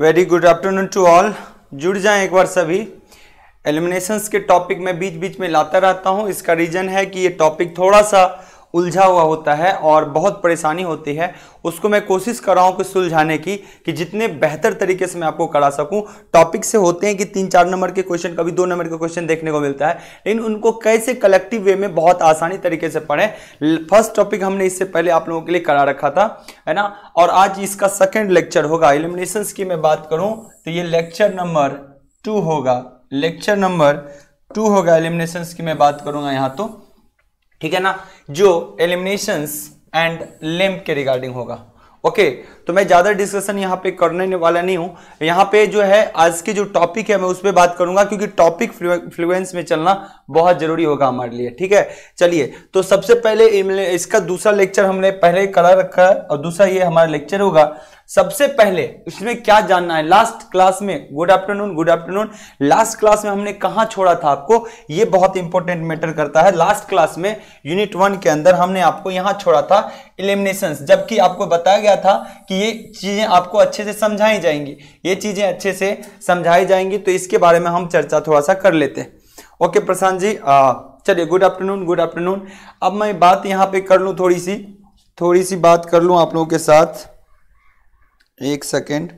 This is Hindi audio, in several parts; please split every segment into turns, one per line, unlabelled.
Very good afternoon to all जुड़ जाएं एक बार सभी एलिमिनेशंस के टॉपिक में बीच बीच में लाता रहता हूं इसका रीज़न है कि ये टॉपिक थोड़ा सा उलझा हुआ होता है और बहुत परेशानी होती है उसको मैं कोशिश कर रहा हूँ कि सुलझाने की कि जितने बेहतर तरीके से मैं आपको करा सकूँ टॉपिक से होते हैं कि तीन चार नंबर के क्वेश्चन कभी दो नंबर के क्वेश्चन देखने को मिलता है लेकिन उनको कैसे कलेक्टिव वे में बहुत आसानी तरीके से पढ़ें फर्स्ट टॉपिक हमने इससे पहले आप लोगों के लिए करा रखा था है ना और आज इसका सेकेंड लेक्चर होगा एलिमिनेशन की मैं बात करूँ तो ये लेक्चर नंबर टू होगा लेक्चर नंबर टू होगा एलिमिनेशन की मैं बात करूँगा यहाँ तो ठीक है ना जो एलिमिनेशंस एंड लिम्प के रिगार्डिंग होगा ओके तो मैं ज़्यादा डिस्कशन यहाँ पे करने वाला नहीं हूँ यहाँ पे जो है आज की जो टॉपिक है मैं उस पर बात करूंगा क्योंकि टॉपिक फ्लुएंस में चलना बहुत ज़रूरी होगा हमारे लिए ठीक है चलिए तो सबसे पहले इसका दूसरा लेक्चर हमने पहले करा रखा है और दूसरा ये हमारा लेक्चर होगा सबसे पहले इसमें क्या जानना है लास्ट क्लास में good afternoon good afternoon last class में हमने कहा छोड़ा था आपको ये बहुत इंपॉर्टेंट मैटर करता है लास्ट क्लास में यूनिट वन के अंदर हमने आपको यहां छोड़ा था इलिमिनेशन जबकि आपको बताया गया था कि कि ये चीज़ें आपको अच्छे से समझाई जाएंगी ये चीज़ें अच्छे से समझाई जाएंगी तो इसके बारे में हम चर्चा थोड़ा सा कर लेते हैं ओके प्रशांत जी चलिए गुड आफ्टरनून गुड आफ्टरनून अब मैं बात यहाँ पे कर लूँ थोड़ी सी थोड़ी सी बात कर लूँ आप लोगों के साथ एक सेकेंड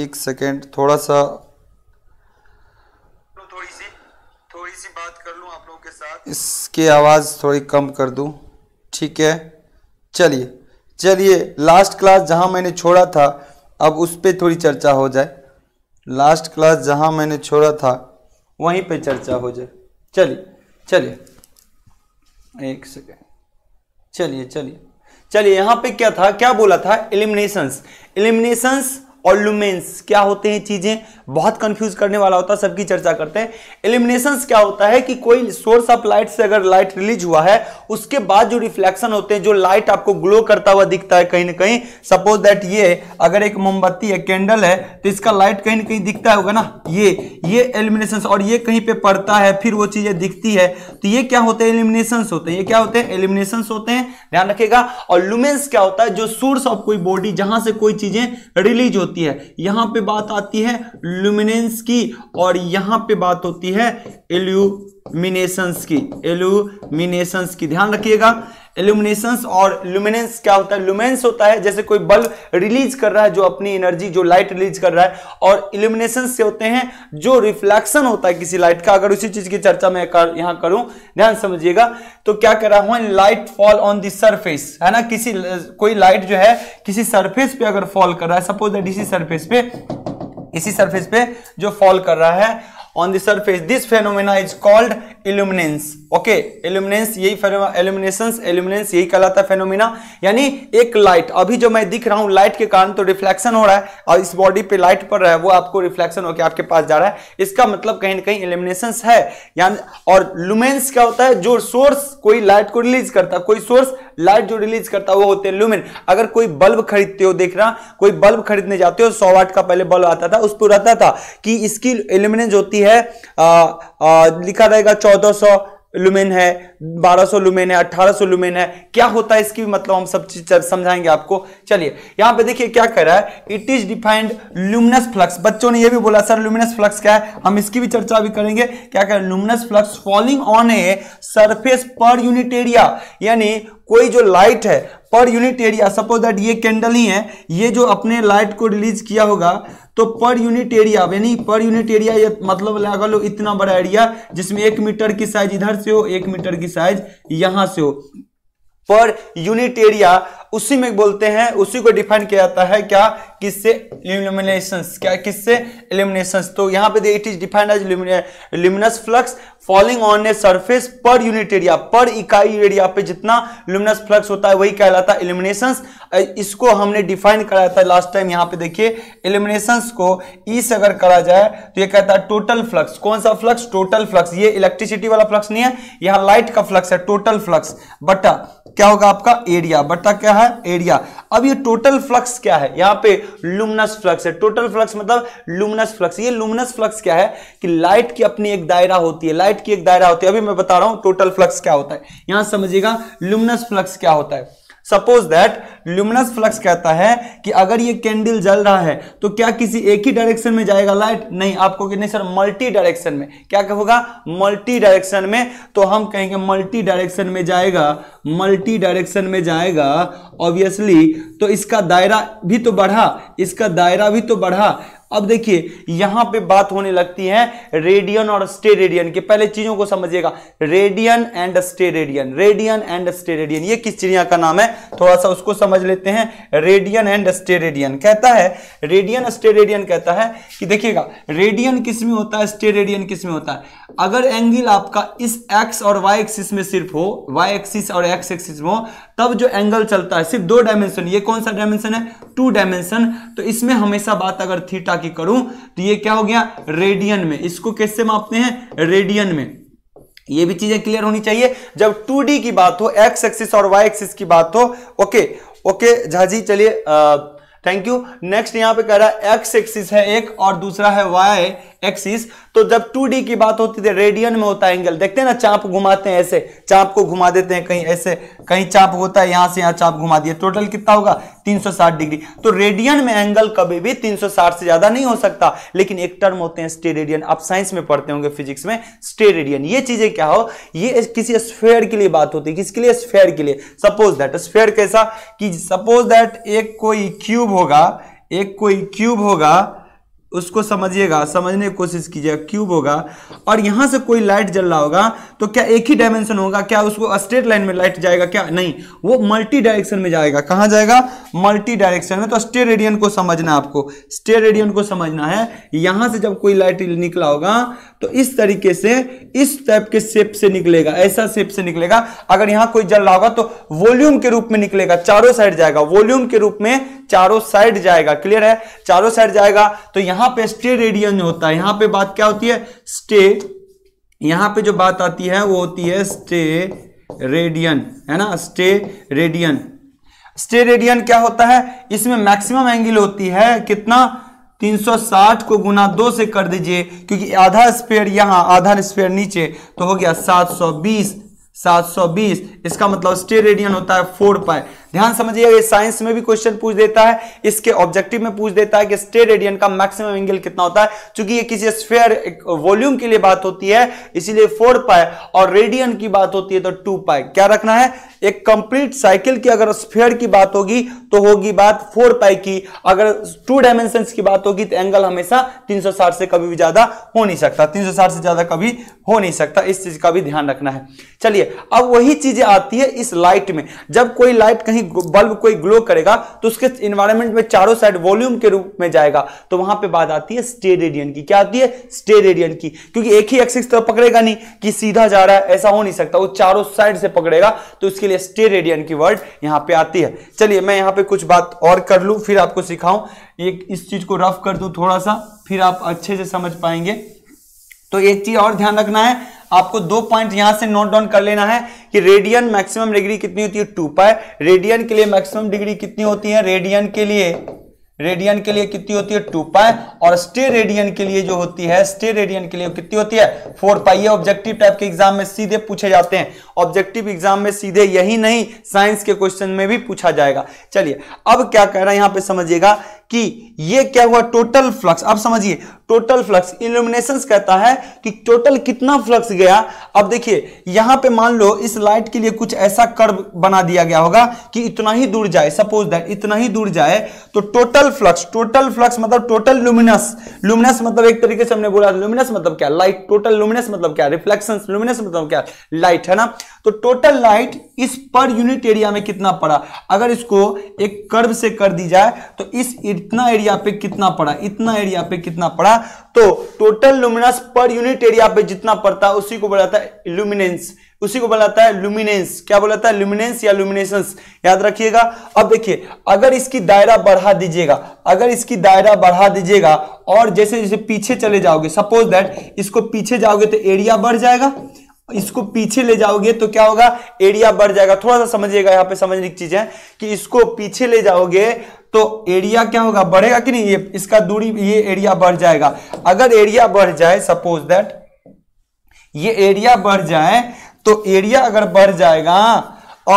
एक सेकेंड थोड़ा सा थोड़ी सी थोड़ी सी बात कर लूँ आप लोगों के साथ इसकी आवाज़ थोड़ी कम कर दूँ ठीक है चलिए चलिए लास्ट क्लास जहां मैंने छोड़ा था अब उस पर थोड़ी चर्चा हो जाए लास्ट क्लास जहां मैंने छोड़ा था वहीं पे चर्चा हो जाए चलिए चलिए एक सेकेंड चलिए चलिए चलिए यहां पे क्या था क्या बोला था एलिमिनेशंस एलिमिनेशंस और लुमेंस क्या होते हैं चीजें बहुत कंफ्यूज करने वाला होता है सबकी चर्चा करते हैं एलिमिनेशन क्या होता है कि कोई सोर्स ऑफ लाइट से अगर लाइट रिलीज हुआ है उसके बाद जो रिफ्लेक्शन होते हैं जो लाइट आपको ग्लो करता हुआ दिखता है कहीं ना कहीं सपोज दैट ये अगर एक मोमबत्ती है कैंडल है तो इसका लाइट कहीं ना कहीं दिखता होगा ना ये ये एलिमिनेशन और ये कहीं पे पड़ता है फिर वो चीजें दिखती है तो ये क्या होते हैं एलिमिनेशन होते हैं ये क्या होते हैं एलिमिनेशन होते हैं ध्यान रखेगा और लुमेंस क्या होता है जो सोर्स ऑफ कोई बॉडी जहां से कोई चीजें रिलीज होती होती है यहां पे बात आती है लुमिनेंस की और यहां पे बात होती है एल्यू एलुमिनेशंस की एलुमिनेशंस की ध्यान रखिएगा एलुमिनेशंस और लुमिनेंस क्या होता है लुमेंस होता है जैसे कोई बल्ब रिलीज कर रहा है जो अपनी एनर्जी जो लाइट रिलीज कर रहा है और इल्यूमिनेशन से होते हैं जो रिफ्लेक्शन होता है किसी लाइट का अगर उसी चीज की चर्चा मैं कर, यहां करूं ध्यान समझिएगा तो क्या कर रहा हूं light fall on the surface है ना किसी कोई लाइट जो है किसी सरफेस पे अगर फॉल कर रहा है सपोज दैट इसी सरफेस पे इसी सरफेस पे जो फॉल कर रहा है on the surface this phenomena is called illuminance okay illuminance यही एल्यूमिनेशन एल्यूमिनेंस यही कहलाता है फेनोमिना यानी एक लाइट अभी जो मैं दिख रहा हूं लाइट के कारण तो रिफ्लेक्शन हो रहा है और इस बॉडी पे लाइट पड़ रहा है वो आपको रिफ्लेक्शन होकर आपके पास जा रहा है इसका मतलब कहीं ना कहीं इल्यूमिनेशन है यानी और लुमेंस क्या होता है जो सोर्स कोई लाइट को रिलीज करता है कोई सोर्स लाइट जो रिलीज करता है वो होते हैं लुमेन अगर कोई बल्ब खरीदते हो देख रहा कोई बल्ब खरीदने जाते हो सौ वाट का पहले बल्ब आता था उस पर रहता था कि इसकी इल्यूमिनेंस होती है है आ, आ, लिखा रहेगा 1400 लुमेन है 1200 लुमेन है 1800 लुमेन है क्या होता है इसकी भी मतलब हम सब चीज समझाएंगे आपको चलिए यहां पे देखिए क्या कह रहा है it is defined luminous flux बच्चों ने ये भी बोला सर लुमिनस फ्लक्स क्या है हम इसकी भी चर्चा भी करेंगे क्या कह रहे हैं luminous flux falling on a surface per unit area यानी कोई जो लाइट है per unit area suppose that ये कैंडल ही है ये जो अपने लाइट को रिलीज किया होगा तो पर यूनिट एरिया यानी पर यूनिट एरिया ये मतलब लगा लो इतना बड़ा एरिया जिसमें एक मीटर की साइज इधर से हो एक मीटर की साइज यहां से हो पर यूनिट एरिया उसी में बोलते हैं उसी को डिफाइन किया जाता है क्या किससे इल्यूमिनेशन क्या किससे इल्यूमिनेशन तो यहां पे it is defined as luminous flux falling on a surface per unit area per इकाई एरिया पे जितना लुमिनस फ्लक्स होता है वही कहलाता है इलिमिनेशन इसको हमने डिफाइन कराया था लास्ट टाइम यहां पे देखिए इलिमिनेशन को ई से अगर करा जाए तो ये कहता है टोटल फ्लक्स कौन सा फ्लक्स टोटल फ्लक्स ये इलेक्ट्रिसिटी वाला फ्लक्स नहीं है यहाँ लाइट का फ्लक्स है टोटल फ्लक्स बटा क्या होगा आपका एरिया बटा क्या है एरिया अब ये टोटल फ्लक्स क्या है यहाँ पे लुमनस फ्लक्स है टोटल फ्लक्स मतलब लुमनस फ्लक्स ये लुमिनस फ्लक्स क्या है कि लाइट की अपनी एक दायरा होती है लाइट लाइट की एक दायरा होती है अभी मैं बता रहा हूं टोटल फ्लक्स क्या होता है यहां समझिएगा लुमिनस फ्लक्स क्या होता है सपोज दैट ल्यूमिनस फ्लक्स कहता है कि अगर ये कैंडल जल रहा है तो क्या किसी एक ही डायरेक्शन में जाएगा लाइट नहीं आपको कि नहीं सर मल्टी डायरेक्शन में क्या कहोगा मल्टी डायरेक्शन में तो हम कहेंगे मल्टी डायरेक्शन में जाएगा मल्टी डायरेक्शन में जाएगा ऑब्वियसली तो इसका दायरा भी तो बढ़ा इसका दायरा भी तो बढ़ा अब देखिए यहां पे बात होने लगती है रेडियन और रेडियन के पहले चीजों को समझिएगा radian and steradian and radian ये किस चिड़िया का नाम है थोड़ा सा उसको समझ लेते हैं रेडियन एंड रेडियन कहता है रेडियन रेडियन कहता है कि देखिएगा रेडियन किस में होता है स्टेरेडियन किस में होता है अगर एंगल आपका इस एक्स और वाई एक्सिस में सिर्फ हो वाई एक्सिस और एक्स एक्सिस में हो तब जो एंगल चलता है सिर्फ दो डायमेंशन ये कौन सा डायमेंशन है टू डायमेंशन तो इसमें हमेशा बात अगर थीटा जाके करूं तो ये क्या हो गया रेडियन में इसको कैसे मापते हैं रेडियन में ये भी चीजें क्लियर होनी चाहिए जब 2D की बात हो एक्स एक्सिस और वाई एक्सिस की बात हो ओके ओके झाजी चलिए थैंक यू नेक्स्ट यहां पे कह रहा है एक्स एक्सिस है एक और दूसरा है वाई एक्सिस तो जब डी की बात होती थी रेडियन में होता है एंगल देखते हैं ना चाप घुमाते हैं ऐसे चाप को घुमा देते हैं कहीं ऐसे कहीं चाप होता है यहां से यहां चाप घुमा दिया टोटल कितना होगा 360 डिग्री तो रेडियन में एंगल कभी भी 360 से ज्यादा नहीं हो सकता लेकिन एक टर्म होते हैं स्टे रेडियन आप साइंस में पढ़ते होंगे फिजिक्स में स्टे रेडियन ये चीजें क्या हो ये किसी स्फेयर के लिए बात होती है किसके लिए स्फेयर के लिए सपोज दैट स्फेयर कैसा कि सपोज दैट एक कोई क्यूब होगा एक कोई क्यूब होगा उसको समझिएगा समझने की कोशिश कीजिएगा क्यूब होगा और यहां से कोई लाइट जल रहा होगा तो क्या एक ही डायमेंशन होगा क्या उसको स्ट्रेट लाइन में लाइट जाएगा क्या नहीं वो मल्टी डायरेक्शन में जाएगा कहां जाएगा मल्टी डायरेक्शन में तो स्टे रेडियन को समझना है आपको स्टे रेडियन को समझना है यहां से जब कोई लाइट निकला होगा तो इस तरीके से इस टाइप के शेप से निकलेगा ऐसा शेप से निकलेगा अगर यहां कोई जल रहा होगा तो वॉल्यूम के रूप में निकलेगा चारों साइड जाएगा वॉल्यूम के रूप में चारों साइड जाएगा क्लियर है चारों साइड जाएगा तो यहां यहां पे स्टे रेडियन होता है यहां पे बात क्या होती है स्टे यहां पे जो बात आती है वो होती है स्टे रेडियन है ना स्टे रेडियन स्टे रेडियन क्या होता है इसमें मैक्सिमम एंगल होती है कितना 360 को गुना दो से कर दीजिए क्योंकि आधा स्पेयर यहां आधा स्पेयर नीचे तो हो गया 720 720 इसका मतलब स्टे रेडियन होता है फोर पाई ध्यान समझिएगा ये साइंस में भी क्वेश्चन पूछ देता है इसके ऑब्जेक्टिव में पूछ देता है कि स्टेट रेडियन का मैक्सिमम एंगल कितना होता है क्योंकि ये किसी स्फेयर वॉल्यूम के लिए बात होती है इसीलिए फोर पाए और रेडियन की बात होती है तो टू पाए क्या रखना है एक कंप्लीट साइकिल की अगर स्फेयर की बात होगी तो होगी बात फोर पाई की अगर टू डायमेंशन की बात होगी तो एंगल हमेशा 360 से कभी भी ज्यादा हो नहीं सकता 360 से ज्यादा कभी हो नहीं सकता इस चीज का भी ध्यान रखना है चलिए अब वही चीजें आती है इस लाइट में जब कोई लाइट कहीं बल्ब कोई ग्लो करेगा तो उसके इन्वायरमेंट में चारों साइड वॉल्यूम के रूप में जाएगा तो वहां पर बात आती है स्टे रेडियन की क्या आती है स्टे रेडियन की क्योंकि एक ही एक्सिस तो पकड़ेगा नहीं कि सीधा जा रहा है ऐसा हो नहीं सकता वो चारों साइड से पकड़ेगा तो उसके लिए स्टे रेडियन की वर्ड यहाँ पे आती है चलिए मैं यहाँ पे कुछ बात और कर लू फिर आपको सिखाऊं एक इस चीज को रफ कर दू थोड़ा सा फिर आप अच्छे से समझ पाएंगे तो एक चीज और ध्यान रखना है आपको दो पॉइंट यहां से नोट डाउन कर लेना है कि रेडियन मैक्सिमम डिग्री कितनी होती है टू पाई रेडियन के लिए मैक्सिमम डिग्री कितनी होती है रेडियन के लिए रेडियन के लिए कितनी होती है टू पाई और स्टे रेडियन के लिए जो होती है स्टे रेडियन के लिए कितनी होती है फोर पाई ये ऑब्जेक्टिव टाइप के एग्जाम में सीधे पूछे जाते हैं ऑब्जेक्टिव एग्जाम में सीधे यही नहीं साइंस के क्वेश्चन में भी पूछा जाएगा चलिए अब क्या कह रहा है यहां पे समझिएगा कि ये क्या हुआ टोटल फ्लक्स अब समझिए टोटल फ्लक्स इल्यूमिनेशन कहता है कि टोटल कितना फ्लक्स गया अब देखिए यहां पे मान लो इस लाइट के लिए कुछ ऐसा कर्व बना दिया गया होगा कि इतना ही दूर जाए सपोज दैट इतना ही दूर जाए तो टोटल फ्लक्स टोटल फ्लक्स मतलब टोटल लुमिनस लुमिनस मतलब एक तरीके से हमने बोला लुमिनस मतलब क्या लाइट टोटल लुमिनस मतलब क्या रिफ्लेक्शन लुमिनस मतलब क्या लाइट है ना तो टोटल लाइट इस पर यूनिट एरिया में कितना पड़ा अगर इसको एक कर्व से कर दी जाए तो इस इतना एरिया पे कितना पड़ा इतना एरिया पे कितना पड़ा तो total luminous per unit area पे जितना पड़ता है उसी को बोला जाता है लुमिनेंस उसी को बोला है लुमिनेंस क्या बोला है लुमिनेंस या लुमिनेशंस याद रखिएगा अब देखिए अगर इसकी दायरा बढ़ा दीजिएगा अगर इसकी दायरा बढ़ा दीजिएगा और जैसे जैसे पीछे चले जाओगे सपोज दैट इसको पीछे जाओगे तो एरिया बढ़ जाएगा इसको पीछे ले जाओगे तो क्या होगा एरिया बढ़ जाएगा थोड़ा सा समझिएगा यहाँ पे समझने की चीज है कि इसको पीछे ले जाओगे तो एरिया क्या होगा बढ़ेगा कि नहीं ये इसका दूरी ये एरिया बढ़ जाएगा अगर एरिया बढ़ जाए सपोज दैट ये एरिया बढ़ जाए तो एरिया अगर बढ़ जाएगा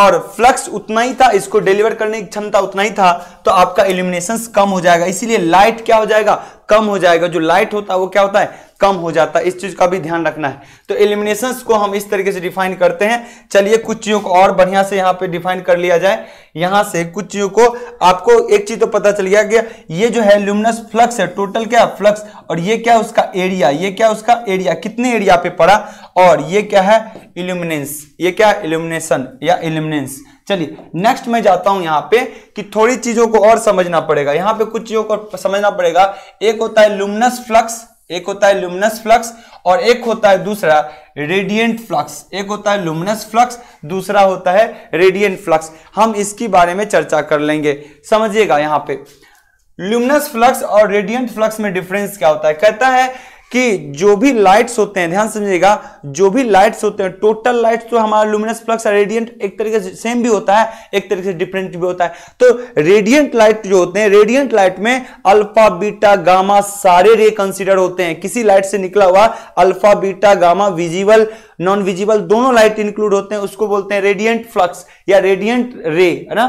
और फ्लक्स उतना ही था इसको डिलीवर करने की क्षमता उतना ही था तो आपका इल्यूमिनेशन कम हो जाएगा इसीलिए लाइट क्या हो जाएगा कम हो जाएगा जो लाइट होता है वो क्या होता है कम हो जाता है इस चीज का भी ध्यान रखना है तो एलिमिनेशन को हम इस तरीके से डिफाइन करते हैं चलिए कुछ चीजों को और बढ़िया से यहाँ पे डिफाइन कर लिया जाए यहाँ से कुछ चीजों को आपको एक चीज तो पता चल गया गया ये जो है ल्यूमिनस फ्लक्स है टोटल क्या फ्लक्स और ये क्या उसका एरिया ये क्या उसका एरिया कितने एरिया पे पड़ा और ये क्या है इल्यूमिनेंस ये क्या इल्यूमिनेशन या इल्यूमिनेंस चलिए नेक्स्ट मैं जाता हूं यहां पे कि थोड़ी चीजों को और समझना पड़ेगा यहां पे कुछ चीजों को समझना पड़ेगा एक होता है लुमिनस फ्लक्स एक होता है लुमिनस फ्लक्स और एक होता है दूसरा रेडिएंट फ्लक्स एक होता है लुमिनस फ्लक्स दूसरा होता है रेडिएंट फ्लक्स हम इसके बारे में चर्चा कर लेंगे समझिएगा यहां पे ल्यूमिनस फ्लक्स और रेडियंट फ्लक्स में डिफरेंस क्या होता है कहता है कि जो भी लाइट्स होते हैं ध्यान समझिएगा जो भी लाइट्स होते हैं टोटल लाइट्स तो हमारा लुमिनस फ्लक्स रेडियंट एक तरीके से सेम भी होता है एक तरीके से डिफरेंट भी होता है तो रेडियंट लाइट जो होते हैं रेडियंट लाइट में अल्फा बीटा गामा सारे रे कंसिडर होते हैं किसी लाइट से निकला हुआ alpha beta gamma visible non visible दोनों लाइट इंक्लूड होते हैं उसको बोलते हैं रेडियंट फ्लक्स या रेडियंट रे है ना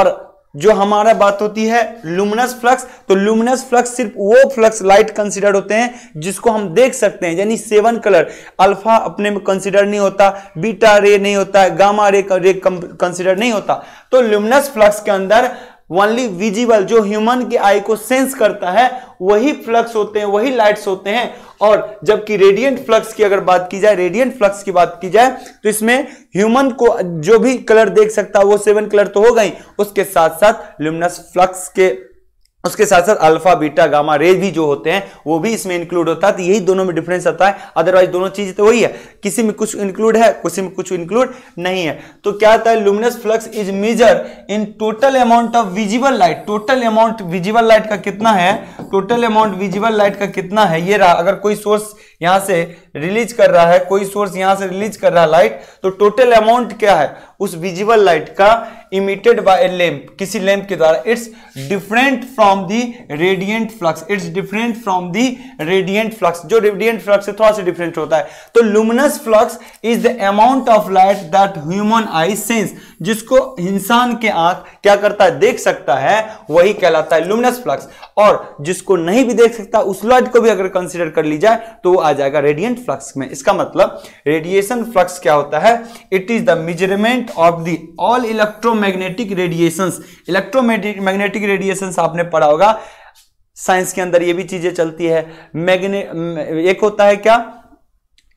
और जो हमारा बात होती है लुमिनस फ्लक्स तो लुमिनस फ्लक्स सिर्फ वो फ्लक्स लाइट कंसिडर होते हैं जिसको हम देख सकते हैं यानी सेवन कलर अल्फा अपने में कंसिडर नहीं होता बीटा रे नहीं होता गामा रे, रे कंसिडर नहीं होता तो लुमिनस फ्लक्स के अंदर ओनली विजिबल जो ह्यूमन के आई को सेंस करता है वही फ्लक्स होते हैं वही लाइट्स होते हैं और जबकि रेडियंट फ्लक्स की अगर बात की जाए रेडियंट फ्लक्स की बात की जाए तो इसमें ह्यूमन को जो भी कलर देख सकता है वो सेवन कलर तो हो गई उसके साथ साथ ल्यूमिनस फ्लक्स के उसके साथ साथ अल्फा बीटा गामा रेज भी जो होते हैं वो भी इसमें इंक्लूड होता है तो यही दोनों में डिफरेंस आता है अदरवाइज दोनों चीज तो वही है किसी में कुछ इंक्लूड है किसी में कुछ इंक्लूड नहीं है तो क्या होता है luminous flux is measure in total amount of visible light total amount visible light का कितना है टोटल अमाउंट विजिबल लाइट का कितना है ये रहा अगर कोई सोर्स यहां से रिलीज कर रहा है कोई सोर्स यहां से रिलीज कर रहा है लाइट तो टोटल अमाउंट क्या है उस विजिबल लाइट का इमिटेड बाय ए लैंप किसी लैंप के द्वारा it's different from the radiant flux it's different from the radiant flux जो रेडियंट फ्लक्स से थोड़ा सा डिफरेंट होता है तो luminous flux is the amount of light that human eye sense जिसको इंसान के आंख क्या करता है देख सकता है वही कहलाता है लुमिनस फ्लक्स और जिसको नहीं भी देख सकता उस लाइट को भी अगर कंसिडर कर ली जाए तो वो आ जाएगा रेडियंट फ्लक्स में इसका मतलब रेडिएशन फ्लक्स क्या होता है it is the measurement of the all electro electromagnetic radiations electromagnetic radiations आपने पढ़ा होगा साइंस के अंदर ये भी चीजें चलती है मैग्ने एक होता है क्या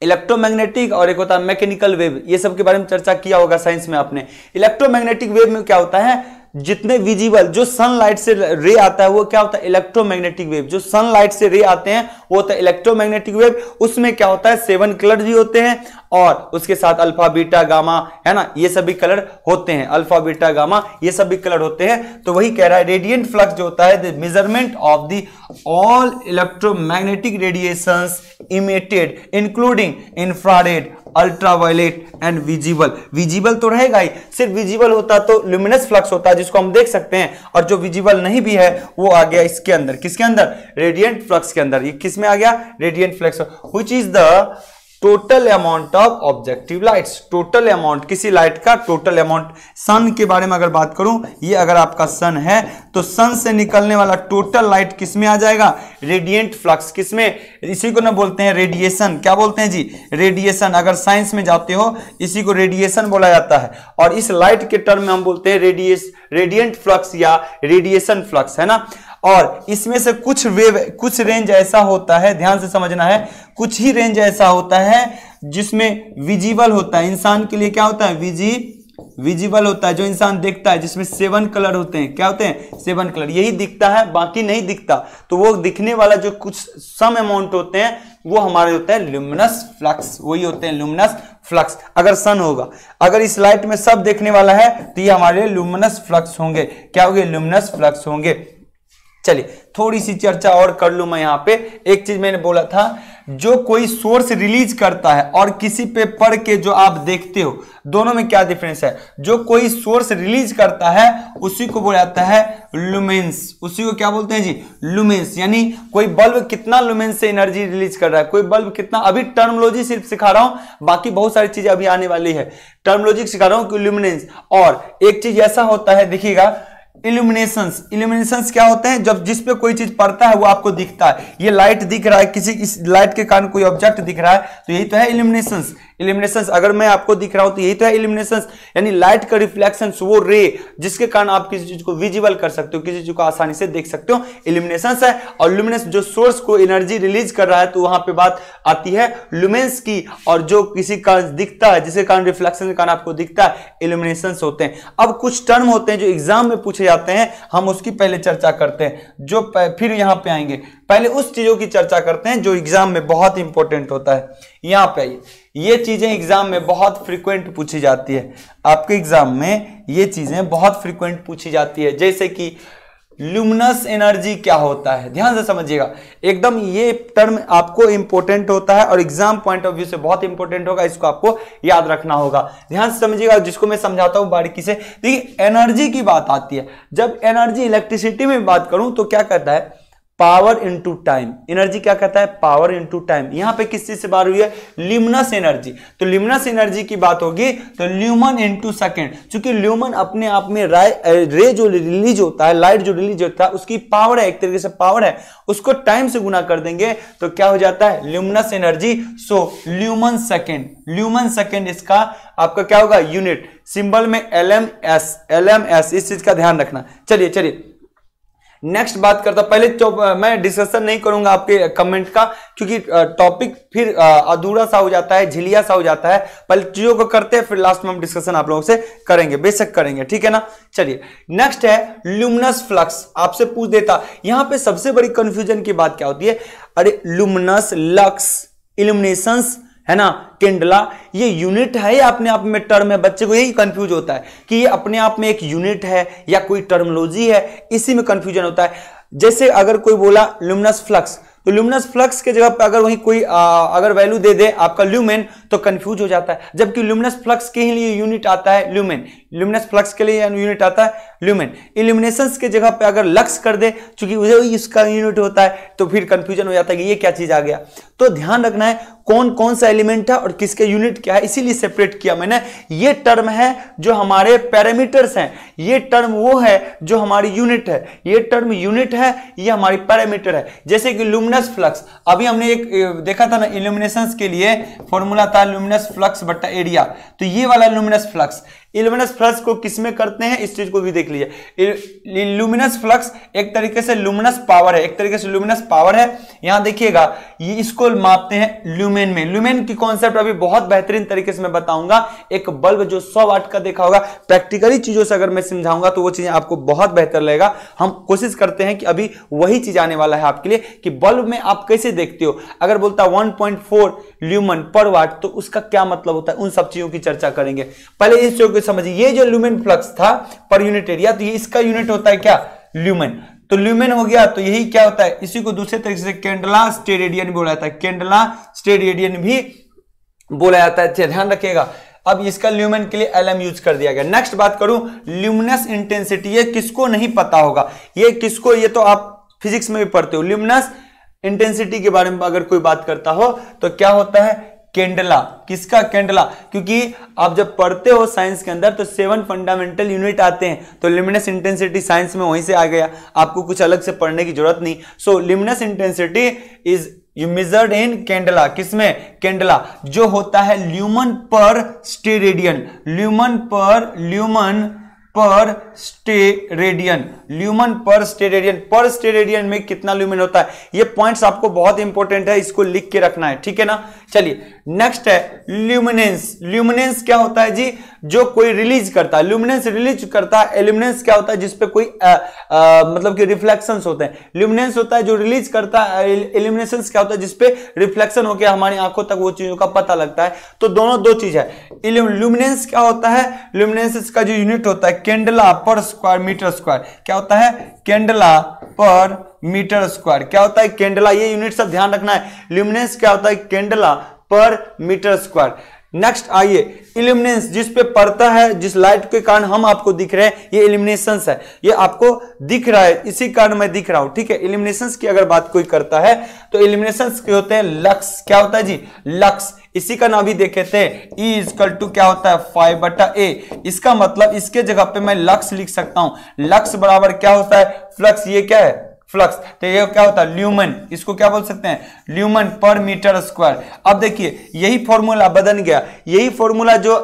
इलेक्ट्रोमैग्नेटिक और एक होता है मैकेनिकल वेव ये सब के बारे में चर्चा किया होगा साइंस में आपने इलेक्ट्रोमैग्नेटिक वेव में क्या होता है जितने विजिबल जो सनलाइट से रे आता है वो क्या होता है इलेक्ट्रोमैग्नेटिक वेव जो सनलाइट से रे आते हैं वो होता है इलेक्ट्रोमैग्नेटिक वेव उसमें क्या होता है सेवन कलर भी होते हैं और उसके साथ अल्फा बीटा गामा है ना ये सभी कलर होते हैं अल्फा बीटा गामा ये सभी कलर होते हैं तो वही कह रहा है रेडियंट फ्लक्स जो होता है the measurement of the all electromagnetic radiations emitted including infrared ultraviolet and visible visible तो रहेगा ही सिर्फ विजिबल होता तो ल्यूमिनस फ्लक्स होता जिसको हम देख सकते हैं और जो विजिबल नहीं भी है वो आ गया इसके अंदर किसके अंदर रेडियंट फ्लक्स के अंदर ये किस में आ गया radiant flux which is the total amount of objective lights total amount किसी लाइट का टोटल अमाउंट सन के बारे में अगर बात करूं ये अगर आपका सन है तो सन से निकलने वाला टोटल लाइट किस में आ जाएगा रेडिएंट फ्लक्स किस में इसी को ना बोलते हैं रेडिएशन क्या बोलते हैं जी रेडिएशन अगर साइंस में जाते हो इसी को रेडिएशन बोला जाता है और इस लाइट के टर्म में हम बोलते हैं रेडिएस रेडिएंट फ्लक्स या रेडिएशन फ्लक्स है ना और इसमें से कुछ वेव कुछ रेंज ऐसा होता है ध्यान से समझना है कुछ ही रेंज ऐसा होता है जिसमें विजिबल होता है इंसान के लिए क्या होता है विजी विजिबल होता है जो इंसान देखता है जिसमें सेवन कलर होते हैं क्या होते हैं सेवन कलर यही दिखता है बाकी नहीं दिखता तो वो दिखने वाला जो कुछ सम अमाउंट होते हैं वो हमारे होते हैं ल्यूमिनस फ्लक्स वही होते हैं ल्यूमिनस फ्लक्स अगर सन होगा अगर इस लाइट में सब देखने वाला है तो ये हमारे ल्यूमिनस फ्लक्स होंगे क्या होंगे ल्यूमिनस फ्लक्स होंगे चलिए थोड़ी सी चर्चा और कर लू मैं यहाँ पे एक चीज मैंने बोला था जो कोई सोर्स रिलीज करता है और किसी पे पढ़ के जो आप देखते हो दोनों में क्या डिफरेंस है जो कोई सोर्स रिलीज करता है उसी को बोला जाता है लुमेंस उसी को क्या बोलते हैं जी लुमेंस यानी कोई बल्ब कितना लुमेंस से एनर्जी रिलीज कर रहा है कोई बल्ब कितना अभी टर्मोलॉजी सिर्फ सिखा रहा हूं बाकी बहुत सारी चीजें अभी आने वाली है टर्मोलॉजी सिखा रहा हूं कि लुमिनेंस और एक चीज ऐसा होता है देखिएगा इल्यूमिनेशन इल्यूमिनेशन क्या होते हैं जब जिस पे कोई चीज पड़ता है वो आपको दिखता है ये लाइट दिख रहा है किसी इस लाइट के कारण कोई ऑब्जेक्ट दिख रहा है तो यही तो है इल्यूमिनेशन इल्यूमिनेशन अगर मैं आपको दिख रहा हूं तो यही तो है इल्यूमिनेशन यानी लाइट का रिफ्लेक्शन वो रे जिसके कारण आप किसी चीज को विजिबल कर सकते हो किसी चीज को आसानी से देख सकते हो इल्यूमिनेशन है और लुमिनेस जो सोर्स को एनर्जी रिलीज कर रहा है तो वहां पर बात आती है लुमेंस की और जो किसी का दिखता है जिसके कारण रिफ्लेक्शन के कारण आपको दिखता है इल्यूमिनेशन होते हैं अब कुछ टर्म होते हैं जो एग्जाम में पूछे जाते हैं हम उसकी पहले चर्चा करते हैं जो फिर यहां पे आएंगे पहले उस चीजों की चर्चा करते हैं जो एग्जाम में बहुत इंपॉर्टेंट होता है यहां पे आइए ये चीजें एग्जाम में बहुत फ्रिक्वेंट पूछी जाती है आपके एग्जाम में ये चीजें बहुत फ्रिक्वेंट पूछी जाती है जैसे कि ल्यूमिनस एनर्जी क्या होता है ध्यान से समझिएगा एकदम ये टर्म आपको इंपॉर्टेंट होता है और एग्जाम पॉइंट ऑफ व्यू से बहुत इंपॉर्टेंट होगा इसको आपको याद रखना होगा ध्यान से समझिएगा जिसको मैं समझाता हूं बारीकी से देखिए एनर्जी की बात आती है जब एनर्जी इलेक्ट्रिसिटी में बात करूं तो क्या कहता है पावर इंटू टाइम एनर्जी क्या कहता है पावर इंटू टाइम यहां पे किस चीज से बात हुई है ल्यूमिनस एनर्जी तो ल्यूमिनस एनर्जी की बात होगी तो ल्यूमन इंटू सेकेंड चूंकि ल्यूमन अपने आप में रे eh, जो रिलीज होता है लाइट जो रिलीज होता है उसकी पावर है एक तरीके से पावर है उसको टाइम से गुना कर देंगे तो क्या हो जाता है luminous energy so lumen second lumen second इसका आपका क्या होगा यूनिट सिंबल में L M S L M S इस चीज का ध्यान रखना चलिए चलिए नेक्स्ट बात करता पहले मैं डिस्कशन नहीं करूंगा आपके कमेंट का क्योंकि टॉपिक फिर अधूरा सा हो जाता है झिलिया सा हो जाता है पहले चीजों को करते हैं फिर लास्ट में हम डिस्कशन आप लोगों से करेंगे बेशक करेंगे ठीक है ना चलिए नेक्स्ट है ल्यूमिनस फ्लक्स आपसे पूछ देता यहां पर सबसे बड़ी कंफ्यूजन की बात क्या होती है अरे लुमनस लक्स इल्यूमिनेशंस है ना किंडला ये यूनिट है या अपने आप में टर्म है बच्चे को यही कंफ्यूज होता है कि ये अपने आप में एक यूनिट है या कोई टर्मोलॉजी है इसी में कंफ्यूजन होता है जैसे अगर कोई बोला लुमिनस फ्लक्स तो ल्यूमिनस फ्लक्स के जगह पर अगर वही कोई आ, अगर वैल्यू दे दे आपका ल्यूमेन तो कंफ्यूज हो जाता है जबकि ल्यूमिनस फ्लक्स के लिए यूनिट आता है ल्यूमेन ल्यूमिनस फ्लक्स के लिए यूनिट आता है ल्यूमेन इल्यूमिनेशन के जगह पर अगर लक्स कर दे चूंकि उसे इसका यूनिट होता है तो फिर कंफ्यूजन हो जाता है कि ये क्या चीज आ गया तो ध्यान रखना है कौन कौन सा एलिमेंट है और किसके यूनिट क्या है इसीलिए सेपरेट किया मैंने ये टर्म है जो हमारे पैरामीटर्स हैं ये टर्म वो है जो हमारी यूनिट है ये टर्म यूनिट है ये हमारी पैरामीटर है जैसे कि लुमन ल्यूमिनस फ्लक्स अभी हमने एक देखा था ना इल्यूमिनेशन के लिए फॉर्मूला था ल्यूमिनस फ्लक्स बट्टा एरिया तो ये वाला ल्यूमिनस फ्लक्स इल्यूमिनस फ्लक्स को किसमें करते हैं इस चीज को भी देख लीजिए इल्यूमिनस फ्लक्स एक तरीके से लुमिनस पावर है एक तरीके से लुमिनस पावर है यहां देखिएगा ये इसको मापते हैं ल्यूमेन में ल्यूमेन की कॉन्सेप्ट अभी बहुत बेहतरीन तरीके से मैं बताऊंगा एक बल्ब जो सौ वाट का देखा होगा प्रैक्टिकली चीजों से अगर मैं समझाऊंगा तो वो चीजें आपको बहुत बेहतर लगेगा हम कोशिश करते हैं कि अभी वही चीज आने वाला है आपके लिए कि बल्ब में आप कैसे देखते हो अगर बोलता one point four lumen per वाट तो उसका क्या मतलब होता है उन सब चीजों की चर्चा करेंगे पहले इस चीज को समझिए ये जो ल्यूमेन फ्लक्स था पर यूनिट एरिया तो ये इसका यूनिट होता है क्या ल्यूमेन तो ल्यूमेन हो गया तो यही क्या होता है इसी को दूसरे तरीके से केंडला स्टेरेडियन भी बोला जाता है केंडला स्टेरेडियन भी बोला जाता है अच्छा, ध्यान रखिएगा अब इसका ल्यूमेन के लिए एलएम यूज कर दिया गया नेक्स्ट बात करूं ल्यूमिनस इंटेंसिटी ये किसको नहीं पता होगा ये किसको ये तो आप फिजिक्स में भी पढ़ते हो ल्यूमिनस इंटेंसिटी के बारे में अगर कोई बात करता हो तो क्या होता है केंडला किसका केंडला क्योंकि आप जब पढ़ते हो साइंस के अंदर तो सेवन फंडामेंटल यूनिट आते हैं तो लिमिनस इंटेंसिटी साइंस में वहीं से आ गया आपको कुछ अलग से पढ़ने की जरूरत नहीं so luminous intensity is you measured in candela किसमें कैंडला जो होता है lumen per steradian lumen per lumen per steradian lumen per steradian per steradian में कितना ल्यूमिन होता है ये पॉइंट्स आपको बहुत इंपॉर्टेंट है इसको लिख के रखना है ठीक है ना चलिए नेक्स्ट है ल्यूमिनेंस ल्यूमिनेंस क्या होता है जी जो कोई रिलीज करता है ल्यूमिनेंस रिलीज करता है एल्यूमिनेंस क्या होता है जिसपे कोई आ, आ, मतलब कि रिफ्लेक्शन होते हैं ल्यूमिनेंस होता है जो रिलीज करता है एल्यूमिनेशन क्या होता है जिसपे रिफ्लेक्शन होकर हमारी आंखों तक वो चीजों का पता लगता है तो दोनों दो चीज है ल्यूमिनेंस क्या होता है ल्यूमिनेंस का जो यूनिट होता है candela per square metre square क्या होता है कैंडला पर मीटर स्क्वायर क्या होता है कैंडला ये यूनिट सब ध्यान रखना है ल्यूमिनेंस क्या होता है candela per metre square next आइए इल्यूमिनेंस जिस पे पड़ता है जिस लाइट के कारण हम आपको दिख रहे हैं ये इल्यूमिनेशन है ये आपको दिख रहा है इसी कारण मैं दिख रहा हूं ठीक है इल्यूमिनेशन की अगर बात कोई करता है तो इल्यूमिनेशन के होते हैं लक्स क्या होता है जी लक्स इसी का नाम भी देखे थे E इजकल टू क्या होता है फाइव बटा ए इसका मतलब इसके जगह पे मैं लक्स लिख सकता हूं लक्स बराबर क्या होता है फ्लक्स ये क्या है फ्लक्स तो ये क्या होता है ल्यूमन इसको क्या बोल सकते हैं ल्यूमन पर मीटर स्क्वायर अब देखिए यही फॉर्मूला बदल गया यही फॉर्मूला जो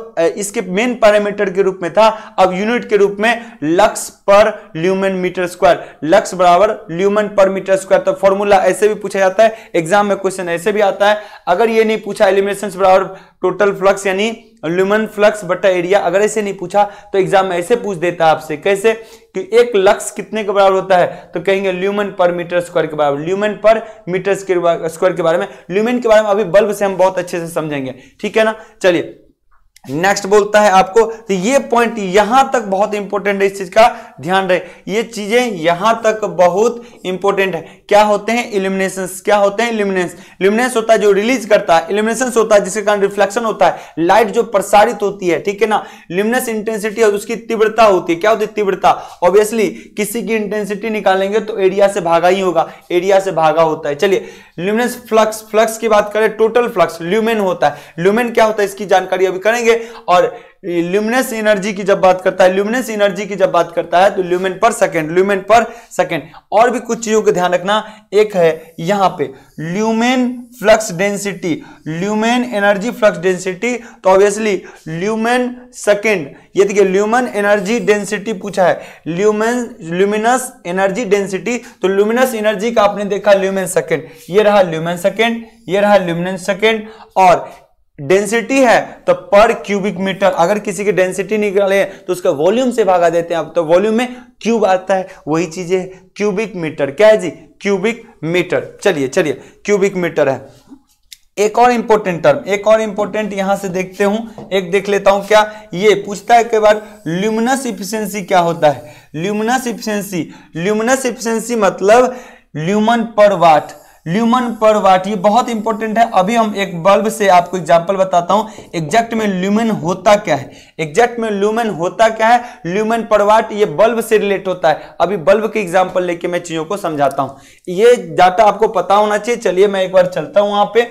इसके मेन पैरामीटर के रूप में था अब यूनिट के रूप में lux per lumen metre square lux बराबर ल्यूमन पर मीटर स्क्वायर तो फॉर्मूला ऐसे भी पूछा जाता है एग्जाम में क्वेश्चन ऐसे भी आता है अगर ये नहीं पूछा एलिमिनेशन बराबर टोटल फ्लक्स यानी ल्यूमन फ्लक्स बटा एरिया अगर ऐसे नहीं पूछा तो एग्जाम में ऐसे पूछ देता है आपसे कैसे कि एक लक्स कितने के बराबर होता है तो कहेंगे ल्यूमन पर मीटर स्क्वायर के बराबर ल्यूमन पर मीटर स्क्वायर के बारे में ल्यूमन के बारे में अभी बल्ब से हम बहुत अच्छे से समझेंगे ठीक है ना चलिए नेक्स्ट बोलता है आपको तो ये पॉइंट यहां तक बहुत इंपॉर्टेंट है इस चीज का ध्यान रहे ये चीजें यहां तक बहुत इंपॉर्टेंट है क्या होते हैं इल्यूमिनेशन क्या होते हैं इल्यूमिनेंस इल्यूमिनेंस होता है जो रिलीज करता है इल्यूमिनेशन होता है जिसके कारण रिफ्लेक्शन होता है लाइट जो प्रसारित होती है ठीक है ना लिमिनेस इंटेंसिटी और उसकी तीव्रता होती है क्या होती है तीव्रता ऑब्वियसली किसी की इंटेंसिटी निकालेंगे तो एरिया से भागा ही होगा एरिया से भागा होता है चलिए लिमिनेस फ्लक्स फ्लक्स की बात करें टोटल फ्लक्स ल्यूमेन होता है ल्यूमेन क्या होता है इसकी जानकारी अभी करेंगे करेंगे और ल्यूमिनस एनर्जी की जब बात करता है ल्यूमिनस एनर्जी की जब बात करता है तो lumen per second lumen per second और भी कुछ चीजों का ध्यान रखना एक है यहां पे lumen flux density lumen energy flux density तो ऑब्वियसली ल्यूमेन सेकेंड ये देखिए ल्यूमन एनर्जी डेंसिटी पूछा है ल्यूमेन ल्यूमिनस एनर्जी डेंसिटी तो ल्यूमिनस एनर्जी का आपने देखा ल्यूमेन सेकेंड ये रहा ल्यूमेन सेकेंड ये रहा ल्यूमिनस सेकेंड और डेंसिटी है तो पर क्यूबिक मीटर अगर किसी की डेंसिटी निकाले तो उसका वॉल्यूम से भागा देते हैं आप तो वॉल्यूम में क्यूब आता है वही चीज है क्यूबिक मीटर क्या है जी क्यूबिक मीटर चलिए चलिए क्यूबिक मीटर है एक और इंपॉर्टेंट टर्म एक और इंपॉर्टेंट यहां से देखते हूं एक देख लेता हूं क्या ये पूछता है कई बार ल्यूमिनस इफिशियंसी क्या होता है ल्यूमिनस इफिशियंसी ल्यूमिनस इफिशियंसी मतलब lumen per watt lumen per वाट ये बहुत इंपॉर्टेंट है अभी हम एक बल्ब से आपको एग्जाम्पल बताता हूं एग्जैक्ट में ल्यूमन होता क्या है एग्जैक्ट में ल्यूमन होता क्या है ल्यूमन पर वाट ये बल्ब से रिलेट होता है अभी बल्ब के एग्जाम्पल लेके मैं चीजों को समझाता हूं ये डाटा आपको पता होना चाहिए चलिए मैं एक बार चलता हूं वहां पे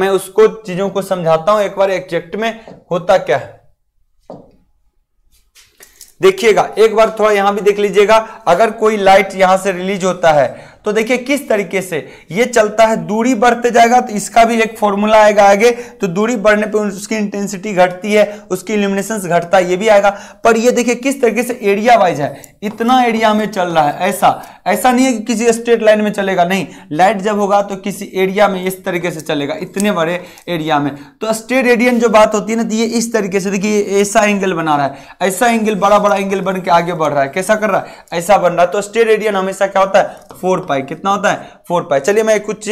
मैं उसको चीजों को समझाता हूं एक बार एग्जैक्ट में होता क्या है देखिएगा एक बार थोड़ा यहां भी देख लीजिएगा अगर कोई लाइट यहां से रिलीज होता है तो देखिए किस तरीके से ये चलता है दूरी बढ़ते जाएगा तो इसका भी एक फॉर्मूला आएगा आगे तो दूरी बढ़ने पे उसकी इंटेंसिटी घटती है उसकी इल्यूमिनेशन घटता है ये भी आएगा पर ये देखिए किस तरीके से एरिया वाइज है इतना एरिया में चल रहा है ऐसा ऐसा नहीं है कि किसी स्ट्रेट लाइन में चलेगा नहीं लाइट जब होगा तो किसी एरिया में इस तरीके से चलेगा इतने बड़े एरिया में तो स्ट्रेट रेडियन जो बात होती है ना तो ये इस तरीके से देखिए ऐसा एंगल बना रहा है ऐसा एंगल बड़ा बड़ा एंगल बन के आगे बढ़ रहा है कैसा कर रहा है ऐसा बन रहा है तो स्ट्रेट रेडियन हमेशा क्या होता है फोर पाई कितना होता है फोर पाई चलिए मैं कुछ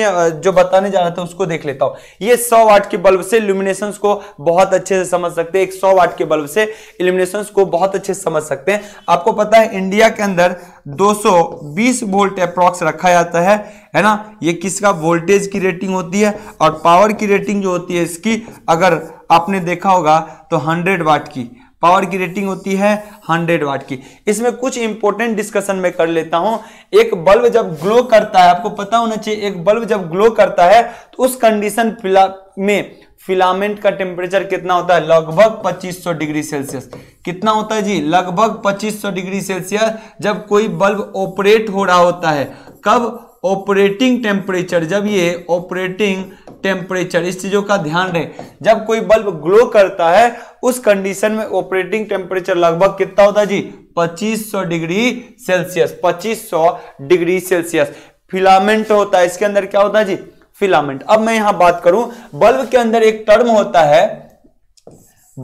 जो बताने जा रहा था उसको देख लेता हूं ये सौ वाट के बल्ब से इल्यूमिनेशन को बहुत अच्छे से समझ सकते हैं एक सौ वाट के बल्ब से इल्यूमिनेशन को बहुत अच्छे से समझ सकते हैं आपको पता है इंडिया के अंदर 220 वोल्ट अप्रॉक्स रखा जाता है है ना ये किसका वोल्टेज की रेटिंग होती है और पावर की रेटिंग जो होती है इसकी अगर आपने देखा होगा तो 100 वाट की पावर की रेटिंग होती है 100 वाट की इसमें कुछ इंपॉर्टेंट डिस्कशन में कर लेता हूं एक बल्ब जब ग्लो करता है आपको पता होना चाहिए एक बल्ब जब ग्लो करता है तो उस कंडीशन में फिलामेंट का टेम्परेचर कितना होता है लगभग 2500 डिग्री सेल्सियस कितना होता है जी लगभग 2500 डिग्री सेल्सियस जब कोई बल्ब ऑपरेट हो रहा होता है कब ऑपरेटिंग टेम्परेचर जब ये ऑपरेटिंग टेम्परेचर इस चीजों का ध्यान रहे जब कोई बल्ब ग्लो करता है उस कंडीशन में ऑपरेटिंग टेम्परेचर लगभग कितना होता है जी 2500 degree Celsius 2500 degree Celsius filament होता है इसके अंदर क्या होता है जी फिलामेंट अब मैं यहां बात करूं बल्ब के अंदर एक टर्म होता है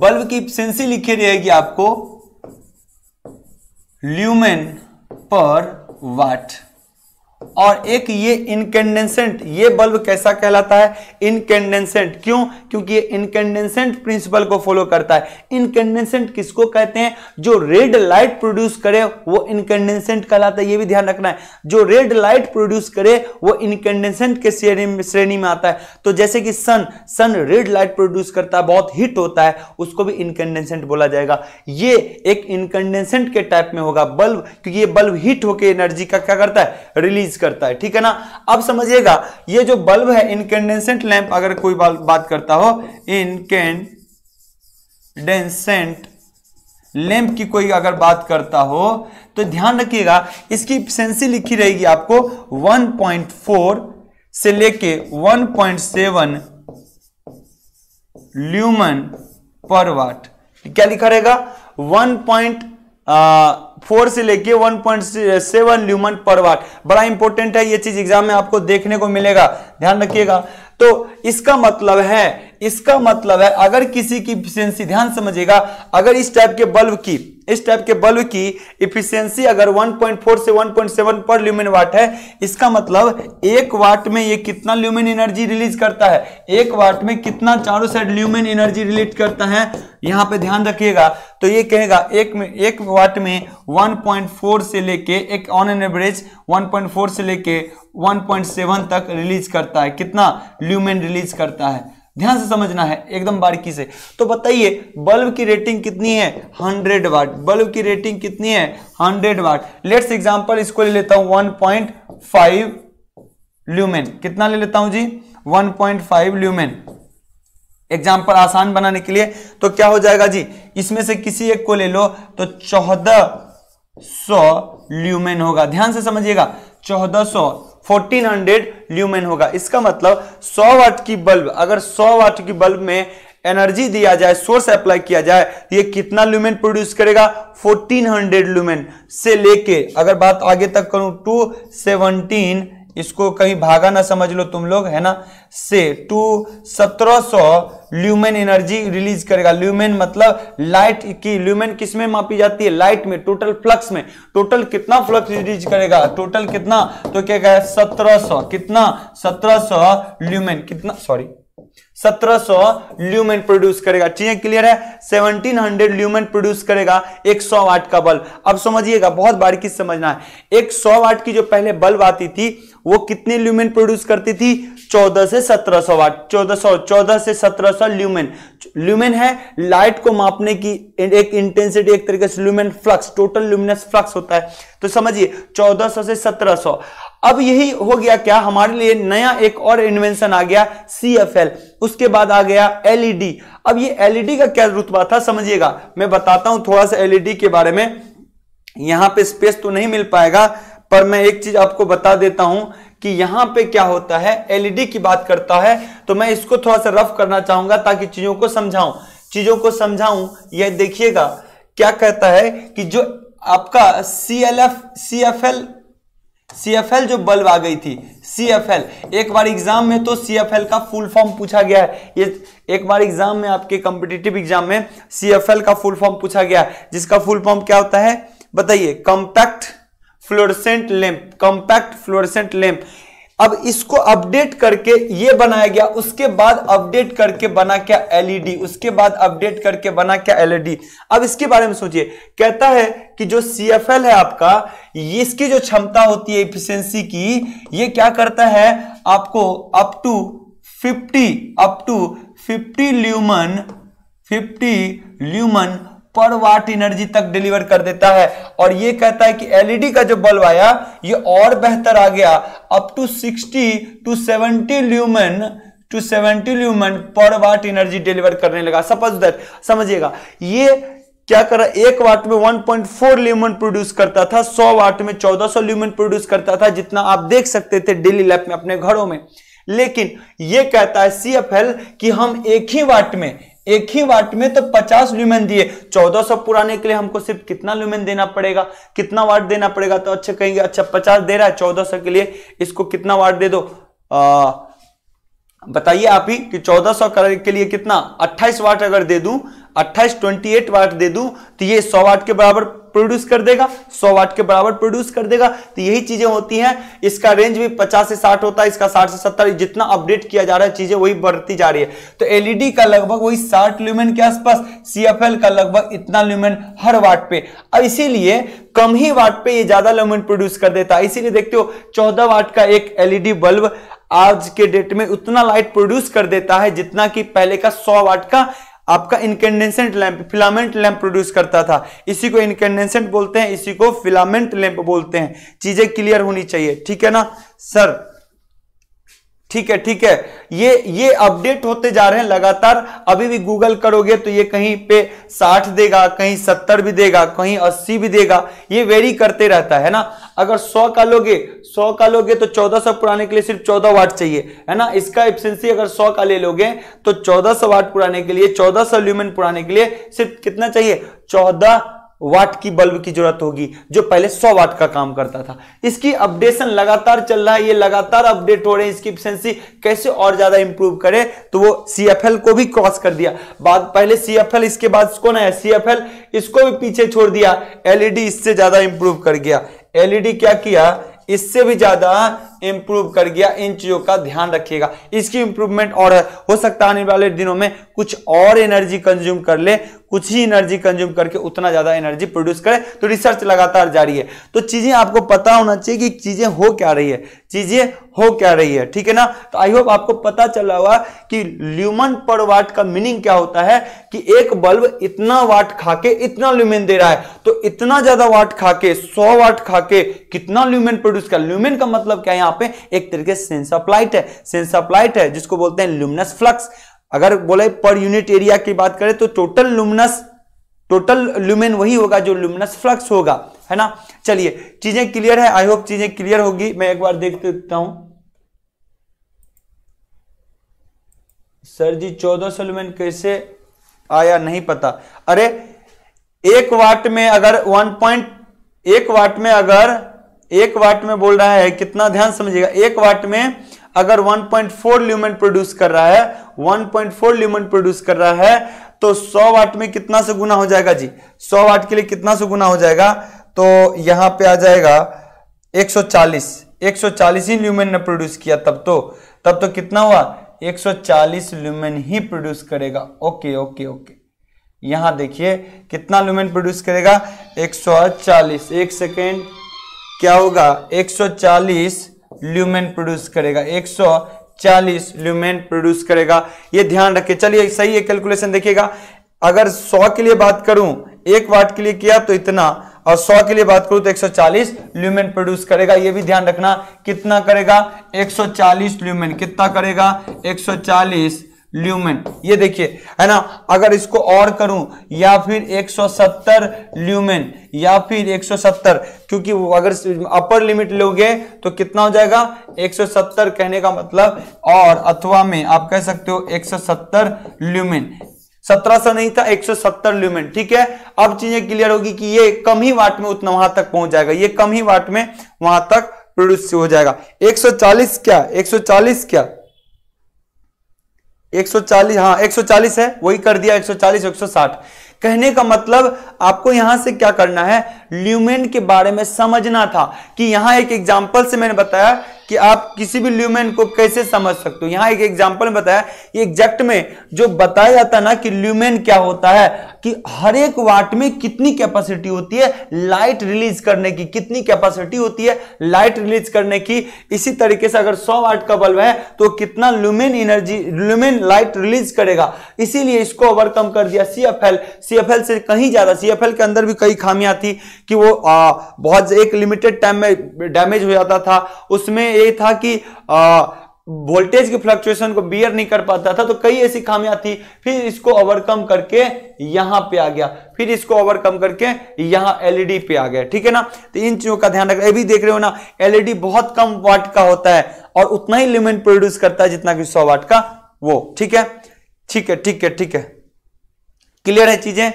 बल्ब की सेंसी लिखी रहेगी आपको ल्यूमेन पर वाट और एक ये इनकेंडेंसेंट ये बल्ब कैसा कहलाता है इनकेंडेंसेंट क्यों क्योंकि ये इनकेंडेंसेंट प्रिंसिपल को फॉलो करता है इनकेंडेंसेंट किसको कहते हैं जो रेड लाइट प्रोड्यूस करे वो इनकेंडेंसेंट कहलाता है ये भी ध्यान रखना है जो रेड लाइट प्रोड्यूस करे वो इनकेंडेंसेंट के श्रेणी में आता है तो जैसे कि sun sun red light produce करता है बहुत हिट होता है उसको भी इनकेंडेंसेंट बोला जाएगा ये एक इनकेंडेंसेंट के टाइप में होगा बल्ब क्योंकि ये बल्ब हिट होकर एनर्जी का क्या करता है रिलीज रिलीज करता है ठीक है ना अब समझिएगा ये जो बल्ब है इनकेंडेंसेंट लैंप अगर कोई बात करता हो इनकेंडेंसेंट लैंप की कोई अगर बात करता हो तो ध्यान रखिएगा इसकी इफिशेंसी लिखी रहेगी आपको 1.4 से लेके 1.7 पॉइंट ल्यूमन पर वाट क्या लिखा रहेगा 1. फोर से लेके one point seven lumen per वाट बड़ा इंपॉर्टेंट है ये चीज एग्जाम में आपको देखने को मिलेगा ध्यान रखिएगा तो इसका मतलब है इसका मतलब है अगर किसी की इफिशियंसी ध्यान समझिएगा अगर इस टाइप के बल्ब की इस टाइप के बल्ब की इफिशियंसी अगर 1.4 से 1.7 पर ल्यूमिन वाट है इसका मतलब एक वाट में ये कितना ल्यूमिन एनर्जी रिलीज करता है एक वाट में कितना चारों साइड ल्यूमिन एनर्जी रिलीज करता है यहां पे ध्यान रखिएगा तो ये कहेगा एक में एक वाट में 1.4 से लेके एक ऑन एन एवरेज 1.4 से लेके 1.7 तक रिलीज करता है कितना ल्यूमिन रिलीज करता है ध्यान से समझना है एकदम बारीकी से तो बताइए बल्ब की रेटिंग कितनी है 100 वाट बल्ब की रेटिंग कितनी है 100 वाट लेट्स एग्जांपल इसको ले लेता हूं 1.5 पॉइंट ल्यूमेन कितना ले लेता हूं जी 1.5 पॉइंट ल्यूमेन एग्जाम्पल आसान बनाने के लिए तो क्या हो जाएगा जी इसमें से किसी एक को ले लो तो चौदह सौ ल्यूमेन होगा ध्यान से समझिएगा चौदह सौ 1400 ल्यूमेन होगा इसका मतलब 100 वाट की बल्ब अगर 100 वाट की बल्ब में एनर्जी दिया जाए सोर्स अप्लाई किया जाए ये कितना ल्यूमेन प्रोड्यूस करेगा 1400 ल्यूमेन से लेके अगर बात आगे तक करूं टू सेवनटीन इसको कहीं भागा ना समझ लो तुम लोग है ना से टू 1700 ल्यूमेन एनर्जी रिलीज करेगा ल्यूमेन मतलब लाइट की ल्यूमेन किस में मापी जाती है लाइट में टोटल फ्लक्स में टोटल कितना फ्लक्स रिलीज करेगा टोटल कितना तो क्या कहे सत्रह सौ कितना सत्रह सौ ल्यूमेन कितना सॉरी 1700 ल्यूमेन प्रोड्यूस करेगा चीजें क्लियर है 1700 ल्यूमेन प्रोड्यूस करेगा 100 वाट का बल्ब अब समझिएगा बहुत बारीकी समझना है 100 वाट की जो पहले बल्ब आती थी वो कितने ल्यूमेन प्रोड्यूस करती थी 14 से 1700 वाट 1400 14 से 1700 ल्यूमेन ल्यूमेन है लाइट को मापने की एक इंटेंसिटी एक तरीके से lumen flux total luminous flux होता है तो समझिए 1400 से 1700 अब यही हो गया क्या हमारे लिए नया एक और इन्वेंशन आ गया सी एफ एल उसके बाद आ गया एलईडी e अब ये एलईडी e का क्या रुतबा था समझिएगा मैं बताता हूं थोड़ा सा एलईडी e के बारे में यहां पे स्पेस तो नहीं मिल पाएगा पर मैं एक चीज आपको बता देता हूं कि यहां पे क्या होता है एलईडी e की बात करता है तो मैं इसको थोड़ा सा रफ करना चाहूंगा ताकि चीजों को समझाऊं चीजों को समझाऊं यह देखिएगा क्या कहता है कि जो आपका C L F C F L CFL जो बल्ब आ गई थी सीएफएल एक बार एग्जाम में तो सीएफएल का फुल फॉर्म पूछा गया है ये एक बार एग्जाम में आपके कॉम्पिटिटिव एग्जाम में सीएफएल का फुल फॉर्म पूछा गया है जिसका फुल फॉर्म क्या होता है बताइए compact fluorescent lamp compact fluorescent lamp अब इसको अपडेट करके ये बनाया गया उसके बाद अपडेट करके बना क्या एलईडी उसके बाद अपडेट करके बना क्या एलईडी अब इसके बारे में सोचिए कहता है कि जो सी है आपका इसकी जो क्षमता होती है इफिशियंसी की ये क्या करता है आपको up to 50 up to 50 lumen 50 lumen per watt energy तक डिलीवर कर देता है और ये कहता है कि एलईडी का जो बल्ब आया ये और बेहतर आ गया up to 60 to 70 lumen to 70 lumen per watt energy deliver करने लगा सपोज दैट समझिएगा ये क्या कर रहा एक वाट में 1.4 ल्यूमन प्रोड्यूस करता था 100 वाट में 1400 ल्यूमन प्रोड्यूस करता था जितना आप देख सकते थे डेली लाइफ में अपने घरों में लेकिन यह कहता है सी एफ एल कि हम एक ही वाट में एक ही वाट में तो 50 लुमेन दिए 1400 पुराने के लिए हमको सिर्फ कितना लुमेन देना पड़ेगा कितना वाट देना पड़ेगा तो अच्छे कहेंगे अच्छा 50 दे रहा है 1400 के लिए इसको कितना वाट दे दो आ, बताइए आप ही कि 1400 के लिए कितना 28 वाट अगर दे दूं 28 वाट दे दूं तो ये 100 वाट के बराबर प्रोड्यूस कर देगा 100 वाट के बराबर प्रोड्यूस कर देगा तो यही चीजें होती हैं इसका रेंज भी 50 से 60 होता है इसका 60 से 70 जितना अपडेट किया जा रहा है चीजें वही बढ़ती जा रही है तो एलईडी e का लगभग वही 60 ल्यूमेन के आसपास सीएफएल का लगभग इतना ल्यूमेन हर वाट पे इसीलिए कम ही वाट पे ये ज्यादा ल्यूमेन प्रोड्यूस कर देता है इसीलिए देखते हो चौदह वाट का एक एलईडी बल्ब e आज के डेट में उतना लाइट प्रोड्यूस कर देता है जितना कि पहले का सौ वाट का आपका incandescent lamp filament lamp produce करता था इसी को इनकेंडेंसेंट बोलते हैं इसी को फिलामेंट लैंप बोलते हैं चीजें क्लियर होनी चाहिए ठीक है ना सर ठीक है ठीक है ये ये अपडेट होते जा रहे हैं लगातार अभी भी गूगल करोगे तो ये कहीं पे साठ देगा कहीं सत्तर भी देगा कहीं अस्सी भी देगा ये वेरी करते रहता है ना अगर सौ का लोगे सौ का लोगे तो चौदह सौ पुराने के लिए सिर्फ चौदह वाट चाहिए है ना इसका एफिशिएंसी अगर सौ का ले लोगे तो चौदह सौ वाट पुराने के लिए चौदह सौ ल्यूमेन पुराने के लिए सिर्फ कितना चाहिए चौदह वाट की बल्ब की जरूरत होगी जो पहले 100 वाट का काम करता था इसकी अपडेशन लगातार चल रहा है ये लगातार अपडेट हो रहे हैं इसकी इफिशेंसी कैसे और ज्यादा इंप्रूव करे तो वो एल को भी क्रॉस कर दिया बाद पहले एल इसके बाद कौन है एल इसको भी पीछे छोड़ दिया एलईडी e इससे ज्यादा इंप्रूव कर गया एलईडी e क्या किया इससे भी ज्यादा इंप्रूव कर गया इन चीजों का ध्यान रखिएगा इसकी इंप्रूवमेंट और है हो सकता है आने वाले दिनों में कुछ और एनर्जी कंज्यूम कर ले कुछ ही एनर्जी कंज्यूम करके उतना ज्यादा एनर्जी प्रोड्यूस करे तो रिसर्च लगातार जारी है तो चीजें आपको पता होना चाहिए कि चीजें हो क्या रही है चीजें हो क्या रही है ठीक है ना तो आई होप आपको पता चला हुआ कि ल्यूमन पर वाट का मीनिंग क्या होता है कि एक बल्ब इतना वाट खाके इतना ल्यूमेन दे रहा है तो इतना ज्यादा वाट खाके सौ वाट खाके कितना ल्यूमेन प्रोड्यूस कर ल्यूमेन का मतलब क्या है यहाँ पे एक तरीके से सेंस ऑफ लाइट है सेंस ऑफ लाइट है जिसको बोलते हैं लुमिनस फ्लक्स अगर बोले पर यूनिट एरिया की बात करें तो टोटल लुमिनस टोटल लुमेन वही होगा जो लुमिनस फ्लक्स होगा है ना चलिए चीजें क्लियर है आई होप चीजें क्लियर होगी मैं एक बार देख देता हूं सर जी चौदह सौ लुमेन कैसे आया नहीं पता अरे एक वाट में अगर वन पॉइंट एक वाट में अगर एक वाट में बोल रहा है कितना ध्यान समझिएगा एक वाट में अगर 1.4 ल्यूमेन प्रोड्यूस कर रहा है 1.4 ल्यूमेन प्रोड्यूस कर रहा है तो 100 वाट में कितना से गुना हो जाएगा जी 100 वाट के लिए कितना से गुना हो जाएगा तो यहां पे आ जाएगा 140 140 ही ल्यूमेन ने प्रोड्यूस किया तब तो तब तो कितना हुआ 140 ल्यूमेन ही प्रोड्यूस करेगा ओके ओके ओके यहां देखिए कितना ल्यूमेन प्रोड्यूस करेगा 140 एक सेकेंड क्या होगा 140 ल्यूमेन प्रोड्यूस करेगा 140 ल्यूमेन प्रोड्यूस करेगा ये ध्यान रखें चलिए सही है कैलकुलेशन देखिएगा अगर 100 के लिए बात करूं एक वाट के लिए किया तो इतना और 100 के लिए बात करूं तो 140 ल्यूमेन प्रोड्यूस करेगा यह भी ध्यान रखना कितना करेगा 140 ल्यूमेन कितना करेगा 140 ल्यूमेन ये देखिए है ना अगर इसको और करूं या फिर 170 ल्यूमेन या फिर 170 क्योंकि अगर अपर लिमिट लोगे तो कितना हो जाएगा 170 कहने का मतलब और अथवा में आप कह सकते हो 170 ल्यूमेन 1700 नहीं था 170 ल्यूमेन ठीक है अब चीजें क्लियर होगी कि ये कम ही वाट में उतना वहां तक पहुंच जाएगा ये कम ही वाट में वहां तक प्रोड्यूस हो जाएगा 140 क्या 140 क्या 140 हाँ 140 है वही कर दिया 140 160 कहने का मतलब आपको यहां से क्या करना है ल्यूमेन के बारे में समझना था कि यहां एक एग्जांपल से मैंने बताया कि आप किसी भी ल्यूमेन को कैसे समझ सकते हो यहाँ एक एग्जाम्पल में बताया एग्जैक्ट में जो बताया जाता है ना कि ल्यूमेन क्या होता है कि हर एक वाट में कितनी कैपेसिटी होती है लाइट रिलीज करने की कितनी कैपेसिटी होती है लाइट रिलीज करने की इसी तरीके से अगर 100 वाट का बल्ब है तो कितना lumen energy lumen light release करेगा इसीलिए इसको ओवरकम कर दिया सीएफएल सीएफएल से कहीं ज्यादा सीएफएल के अंदर भी कई खामियां थी कि वो आ, बहुत एक लिमिटेड टाइम में डैमेज हो जाता था उसमें यही था कि आ, वोल्टेज के फ्लक्चुएशन को बियर नहीं कर पाता था तो कई ऐसी खामियां थी फिर इसको ओवरकम करके यहां पे आ गया फिर इसको ओवरकम करके यहां एलईडी e पे आ गया ठीक है ना तो इन चीजों का ध्यान रखना ये भी देख रहे हो ना एलईडी e बहुत कम वाट का होता है और उतना ही लिमिट प्रोड्यूस करता है जितना कि सौ वाट का वो ठीक है ठीक है ठीक है ठीक है क्लियर है चीजें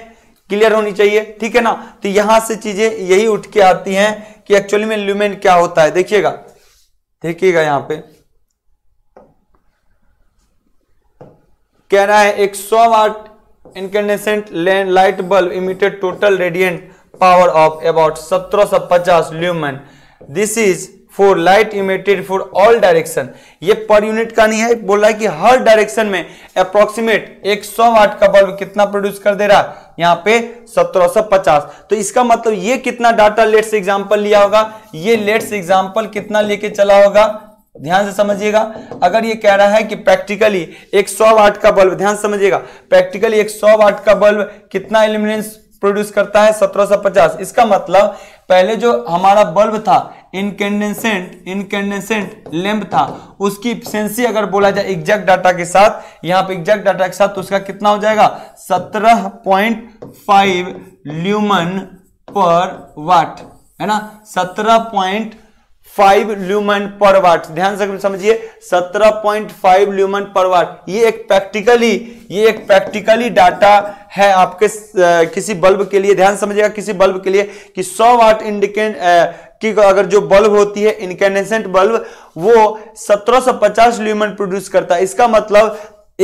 क्लियर होनी चाहिए ठीक है ना तो यहां से चीजें यही उठ के आती हैं कि एक्चुअली में ल्यूमेन क्या होता है देखिएगा देखिएगा यहां पे कहना है एक सौ watt land light bulb emitted total radiant power of about 1750 lumen this is for light emitted for all direction ये पर यूनिट का नहीं है बोल रहा है कि हर डायरेक्शन में अप्रोक्सीमेट 100 वाट का बल्ब कितना प्रोड्यूस कर दे रहा यहाँ पे 1750 तो इसका मतलब ये कितना डाटा लेट्स एग्जाम्पल लिया होगा ये लेट्स एग्जाम्पल कितना लेके चला होगा ध्यान से समझिएगा अगर ये कह रहा है कि प्रैक्टिकली 100 वाट का बल्ब ध्यान समझिएगा प्रैक्टिकली 100 वाट का बल्ब कितना इल्यूमिनेंस प्रोड्यूस करता है 1750 इसका मतलब पहले जो हमारा बल्ब था इनकेंडेंसेंट इनकेंडेंसेंट लैंप था उसकी इफिशेंसी अगर बोला जाए एग्जैक्ट डाटा के साथ यहां पे एग्जैक्ट डाटा के साथ तो उसका कितना हो जाएगा 17.5 ल्यूमन पर वाट है ना 17.5 फाइव ल्यूमन पर वाट ध्यान से समझिए सत्रह पॉइंट फाइव ल्यूमन पर वाट ये एक प्रैक्टिकली ये एक प्रैक्टिकली डाटा है आपके किसी बल्ब के लिए ध्यान समझिएगा किसी बल्ब के लिए कि 100 वाट इंडिकेट कि अगर जो बल्ब होती है इनकेनेसेंट बल्ब वो 1750 ल्यूमन प्रोड्यूस करता है इसका मतलब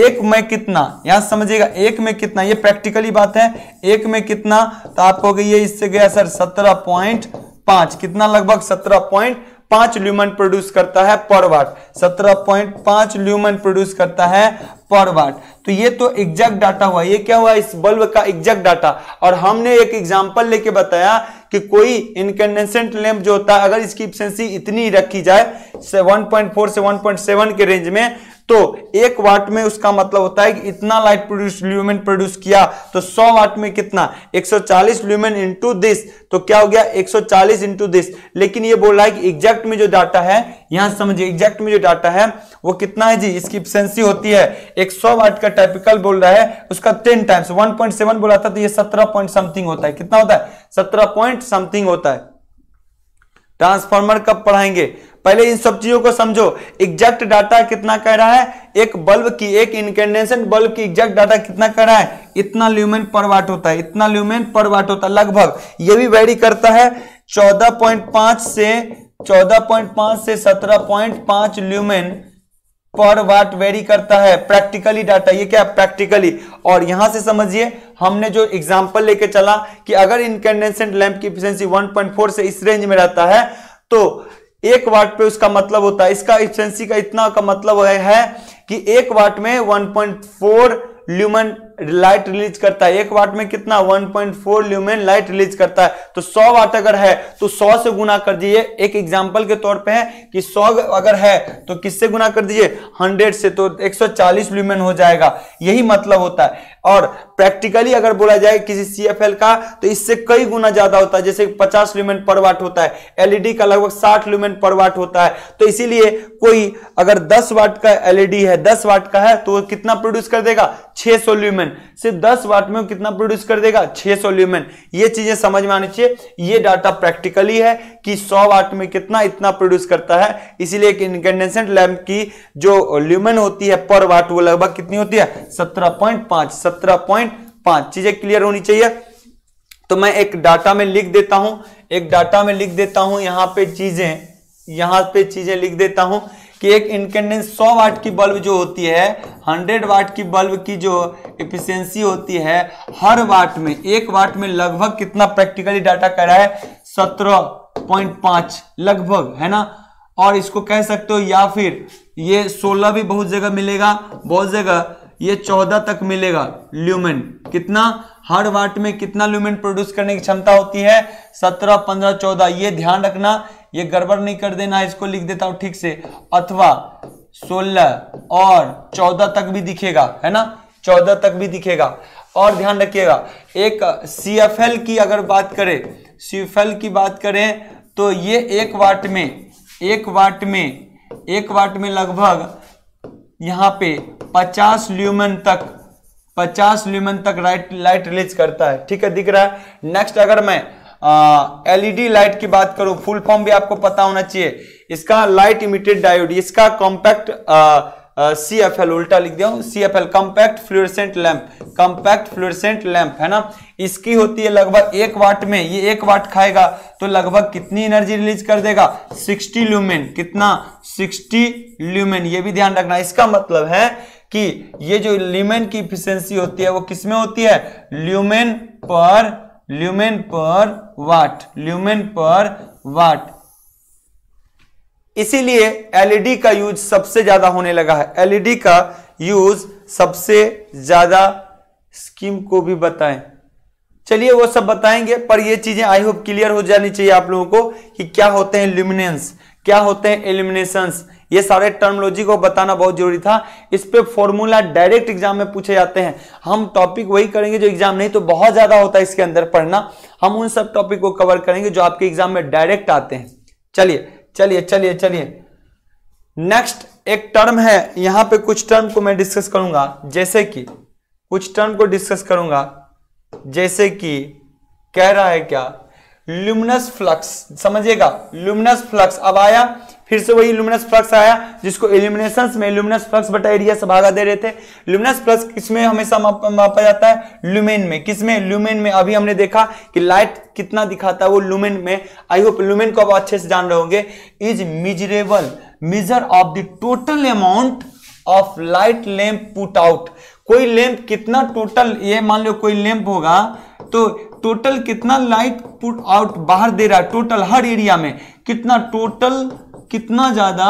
एक में कितना यहां समझिएगा एक में कितना ये प्रैक्टिकली बात है एक में कितना तो आपको ये इससे गया सर सत्रह पॉइंट पांच कितना लगभग सत्रह पॉइंट पांच ल्यूमन प्रोड्यूस करता है पर वाट सत्रह पॉइंट पांच ल्यूमन प्रोड्यूस करता है पर वाट तो ये तो एग्जैक्ट डाटा हुआ ये क्या हुआ इस बल्ब का एग्जैक्ट डाटा और हमने एक एग्जांपल लेके बताया कि कोई इनकंडेंसेंट लैंप जो होता है अगर इसकी इफिशेंसी इतनी रखी जाए से 1.4 से 1.7 के रेंज में तो एक वाट में उसका मतलब होता है कि इतना लाइट प्रोड्यूस ल्यूमेन प्रोड्यूस किया तो 100 वाट में कितना 140 ल्यूमेन इंटू दिस तो क्या हो गया 140 इंटू दिस लेकिन ये बोल रहा है कि एग्जैक्ट में जो डाटा है यहां समझिए एग्जैक्ट में जो डाटा है वो कितना है जी इसकी इफिशेंसी होती है 100 वाट का टाइपिकल बोल रहा है उसका 10 टाइम्स 1.7 बोला था तो ये 17 पॉइंट समथिंग होता है कितना होता है 17 पॉइंट समथिंग होता है ट्रांसफार्मर कब पढ़ाएंगे पहले इन सब चीजों को समझो एग्जैक्ट डाटा कितना कह रहा है एक बल्ब की एक इनकेंडेशन बल्ब की एग्जैक्ट डाटा कितना कह रहा है इतना ल्यूमेन पर वाट होता है इतना ल्यूमेन पर वाट होता है लगभग यह भी वेरी करता है 14.5 से 14.5 से 17.5 ल्यूमेन पर वाट वेरी करता है प्रैक्टिकली डाटा ये क्या प्रैक्टिकली और यहां से समझिए हमने जो एग्जांपल लेके चला कि अगर इनकेंडेंसेंट लैंप की इफिशिएंसी 1.4 से इस रेंज में रहता है तो एक वाट पे उसका मतलब होता है इसका इफिशिएंसी का इतना का मतलब है कि एक वाट में वन ल्यूमन लाइट रिलीज करता है एक वाट में कितना 1.4 ल्यूमेन लाइट रिलीज करता है तो 100 वाट अगर है तो 100 से गुना कर दीजिए एक एग्जांपल के तौर पे है कि 100 अगर है तो किससे गुना कर दीजिए 100 से तो 140 ल्यूमेन हो जाएगा यही मतलब होता है और प्रैक्टिकली अगर बोला जाए किसी सी का तो इससे कई गुना ज्यादा होता है जैसे पचास ल्यूमेन पर वाट होता है एलईडी e का लगभग साठ ल्यूमेन पर वाट होता है तो इसीलिए कोई अगर दस वाट का एलईडी e है दस वाट का है तो कितना प्रोड्यूस कर देगा 600 ल्यूमेन ल्यूमेन सिर्फ 10 वाट में कितना प्रोड्यूस कर देगा 600 ल्यूमेन ये चीजें समझ में आनी चाहिए ये डाटा प्रैक्टिकली है कि 100 वाट में कितना इतना प्रोड्यूस करता है इसीलिए एक इनकेंडेंसेंट लैम्प की जो ल्यूमेन होती है पर वाट वो लगभग कितनी होती है सत्रह पॉइंट पांच सत्रह पॉइंट पांच चीजें क्लियर होनी चाहिए तो मैं एक डाटा में लिख देता हूं एक डाटा में लिख देता हूं यहां पर चीजें यहां पर चीजें लिख देता हूं कि एक इनकेंडेंस 100 वाट की बल्ब जो होती है 100 वाट की बल्ब की जो एफिशिएंसी होती है हर वाट में एक वाट में लगभग कितना प्रैक्टिकली डाटा कह रहा है 17.5 लगभग है ना और इसको कह सकते हो या फिर ये 16 भी बहुत जगह मिलेगा बहुत जगह ये 14 तक मिलेगा ल्यूमेन कितना हर वाट में कितना ल्यूमेन प्रोड्यूस करने की क्षमता होती है सत्रह पंद्रह चौदह ये ध्यान रखना ये गड़बड़ नहीं कर देना इसको लिख देता हूं ठीक से अथवा 16 और 14 तक भी दिखेगा है ना 14 तक भी दिखेगा और ध्यान रखिएगा एक सी की अगर बात करें सी की बात करें तो ये एक वाट में एक वाट में एक वाट में लगभग यहाँ पे 50 ल्यूमन तक 50 ल्यूमन तक राइट लाइट रिलीज करता है ठीक है दिख रहा है नेक्स्ट अगर मैं एलईडी लाइट e की बात करूं फुल फॉर्म भी आपको पता होना चाहिए इसका लाइट इमिटेड डायोड इसका कॉम्पैक्ट सी एफ एल उल्टा लिख दिया C F L compact fluorescent lamp compact fluorescent lamp है ना इसकी होती है लगभग एक वाट में ये एक वाट खाएगा तो लगभग कितनी एनर्जी रिलीज कर देगा 60 ल्यूमेन कितना 60 ल्यूमेन ये भी ध्यान रखना इसका मतलब है कि ये जो ल्यूमेन की इफिशियंसी होती है वो किसमें होती है ल्यूमेन पर ल्यूमेन पर वाट ल्यूमेन पर वाट इसीलिए एलईडी e का यूज सबसे ज्यादा होने लगा है एलईडी e का यूज सबसे ज्यादा स्कीम को भी बताएं चलिए वो सब बताएंगे पर ये चीजें आई होप क्लियर हो जानी चाहिए आप लोगों को कि क्या होते हैं ल्यूमिनेंस क्या होते हैं एलिमिनेशंस ये सारे टर्मोलॉजी को बताना बहुत जरूरी था इस पर फॉर्मूला डायरेक्ट एग्जाम में पूछे जाते हैं हम टॉपिक वही करेंगे जो एग्जाम नहीं तो बहुत ज्यादा होता है इसके अंदर पढ़ना हम उन सब टॉपिक को कवर करेंगे जो आपके एग्जाम में डायरेक्ट आते हैं चलिए चलिए चलिए चलिए नेक्स्ट एक टर्म है यहां पे कुछ टर्म को मैं डिस्कस करूंगा जैसे कि कुछ टर्म को डिस्कस करूंगा जैसे कि कह रहा है क्या ल्यूमिनस फ्लक्स समझिएगा ल्यूमिनस फ्लक्स अब आया फिर से वही लुमिनस फ्लक्स आया जिसको इल्यूमिनेशन में लुमिनस फ्लक्स बटा एरिया से भागा दे रहे थे लुमिनस फ्लक्स किसमें हमेशा मापा जाता है लुमेन में किसमें लुमेन में अभी हमने देखा कि लाइट कितना दिखाता है वो लुमेन में आई होप लुमेन को आप अच्छे से जान रहे होंगे is measurable measure of the total amount of light lamp put out कोई लैम्प कितना टोटल ये मान लो कोई लैम्प होगा तो टोटल कितना लाइट पुट आउट बाहर दे रहा है टोटल हर एरिया में कितना टोटल कितना ज्यादा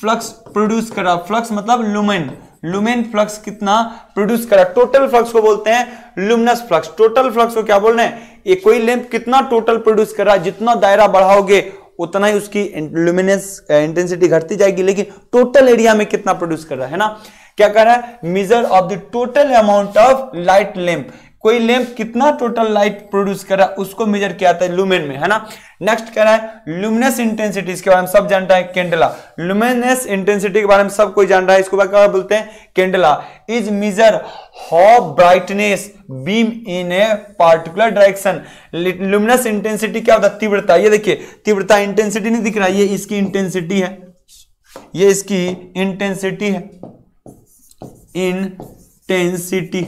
फ्लक्स प्रोड्यूस करा फ्लक्स मतलब लुमेन लुमेन फ्लक्स कितना प्रोड्यूस करा टोटल फ्लक्स को बोलते हैं लुमिनस फ्लक्स टोटल फ्लक्स को क्या बोल रहे हैं एक कोई लेंप कितना टोटल प्रोड्यूस करा जितना दायरा बढ़ाओगे उतना ही उसकी लुमिनस इंटेंसिटी घटती जाएगी लेकिन टोटल एरिया में कितना प्रोड्यूस कर रहा है ना क्या कह रहा है measure of the total amount of light lamp कोई लैंप कितना टोटल लाइट प्रोड्यूस कर रहा है उसको मेजर किया जाता है लुमेन में है ना नेक्स्ट कह रहा है लुमिनस इंटेंसिटी इसके बारे में सब जानता है केंडला लुमिनस इंटेंसिटी के बारे में सब कोई जान रहा है इसको क्या बोलते हैं candela is measure how brightness beam in a particular direction luminous intensity क्या होता है तीव्रता ये देखिए तीव्रता इंटेंसिटी नहीं दिख रहा ये इसकी इंटेंसिटी है ये इसकी इंटेंसिटी है इन टेंसिटी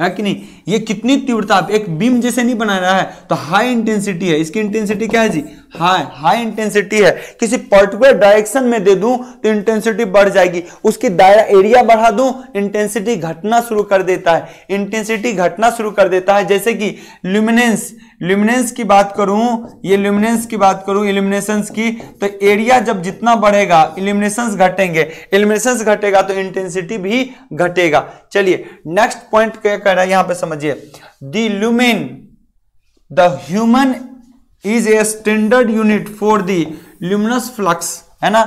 है कि नहीं ये कितनी तीव्रता एक बीम जैसे नहीं बना रहा है तो हाई इंटेंसिटी है इसकी इंटेंसिटी क्या है जी हाई हाई इंटेंसिटी है किसी पर्टिकुलर डायरेक्शन में दे दूं तो इंटेंसिटी बढ़ जाएगी उसकी दायरा एरिया बढ़ा दूं इंटेंसिटी घटना शुरू कर देता है इंटेंसिटी घटना शुरू कर देता है जैसे कि ल्यूमिनेंस ल्यूमिनेंस की बात करूं ये ल्यूमिनेंस की बात करूं इल्यूमिनेशन की तो एरिया जब जितना बढ़ेगा इल्यूमिनेशन घटेंगे इल्यूमिनेशन घटेगा तो इंटेंसिटी भी घटेगा चलिए नेक्स्ट पॉइंट क्या कह रहा है यहां पर समझ समझिए the lumen the human is a standard unit for the luminous flux है ना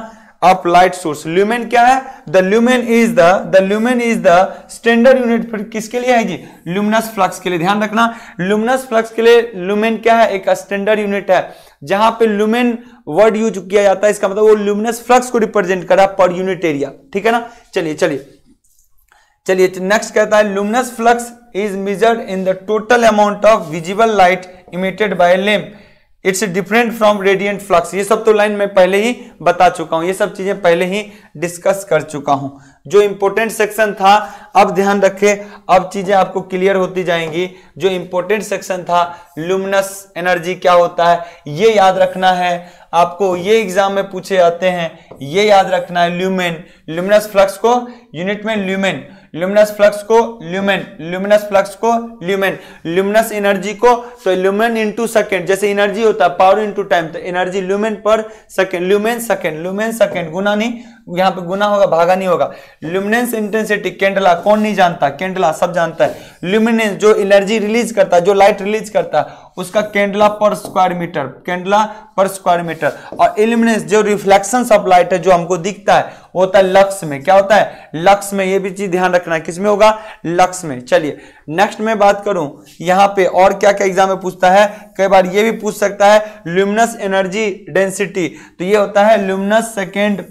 अप लाइट सोर्स ल्यूमेन क्या है the lumen is the the lumen is the standard unit फिर किसके लिए है जी ल्यूमिनस फ्लक्स के लिए ध्यान रखना ल्यूमिनस फ्लक्स के लिए ल्यूमेन क्या है एक स्टैंडर्ड यूनिट है जहां पे ल्यूमेन वर्ड यूज किया जाता है इसका मतलब वो ल्यूमिनस फ्लक्स को रिप्रेजेंट कर रहा है पर यूनिट एरिया ठीक है ना चलिए चलिए चलिए नेक्स्ट कहता है luminous flux is measured in the total amount of visible light emitted by a lamp it's different from radiant flux ये सब तो लाइन मैं पहले ही बता चुका हूं ये सब चीज़ें पहले ही डिस्कस कर चुका हूं जो इम्पोर्टेंट सेक्शन था अब ध्यान रखें अब चीज़ें आपको क्लियर होती जाएंगी जो इम्पोर्टेंट सेक्शन था लुमिनस एनर्जी क्या होता है ये याद रखना है आपको ये एग्जाम में पूछे जाते हैं ये याद रखना है ल्यूमेन ल्यूमिनस फ्लक्स को यूनिट में ल्यूमेन ल्यूमिनस फ्लक्स को ल्यूमेन ल्यूमिनस फ्लक्स को ल्यूमेन ल्यूमिनस एनर्जी को तो ल्यूमेन इंटू सेकेंड जैसे एनर्जी होता है पावर इंटू टाइम तो energy lumen per second lumen second lumen second गुना नहीं यहाँ पे गुना होगा भागा नहीं होगा ल्यूमिनेंस इंटेंसिटी कैंडला कौन नहीं जानता कैंडला सब जानता है ल्यूमिनेंस जो एनर्जी रिलीज करता है जो लाइट रिलीज करता है उसका candela per square metre candela per square metre और इल्यूमिनेंस जो रिफ्लेक्शन ऑफ लाइट है जो हमको दिखता है वो होता है लक्ष्य में क्या होता है लक्ष्य में ये भी चीज ध्यान रखना है किसमें होगा लक्ष्य में चलिए नेक्स्ट में बात करूं यहाँ पे और क्या क्या एग्जाम में पूछता है कई बार ये भी पूछ सकता है ल्यूमिनस एनर्जी डेंसिटी तो ये होता है ल्यूमिनस सेकेंड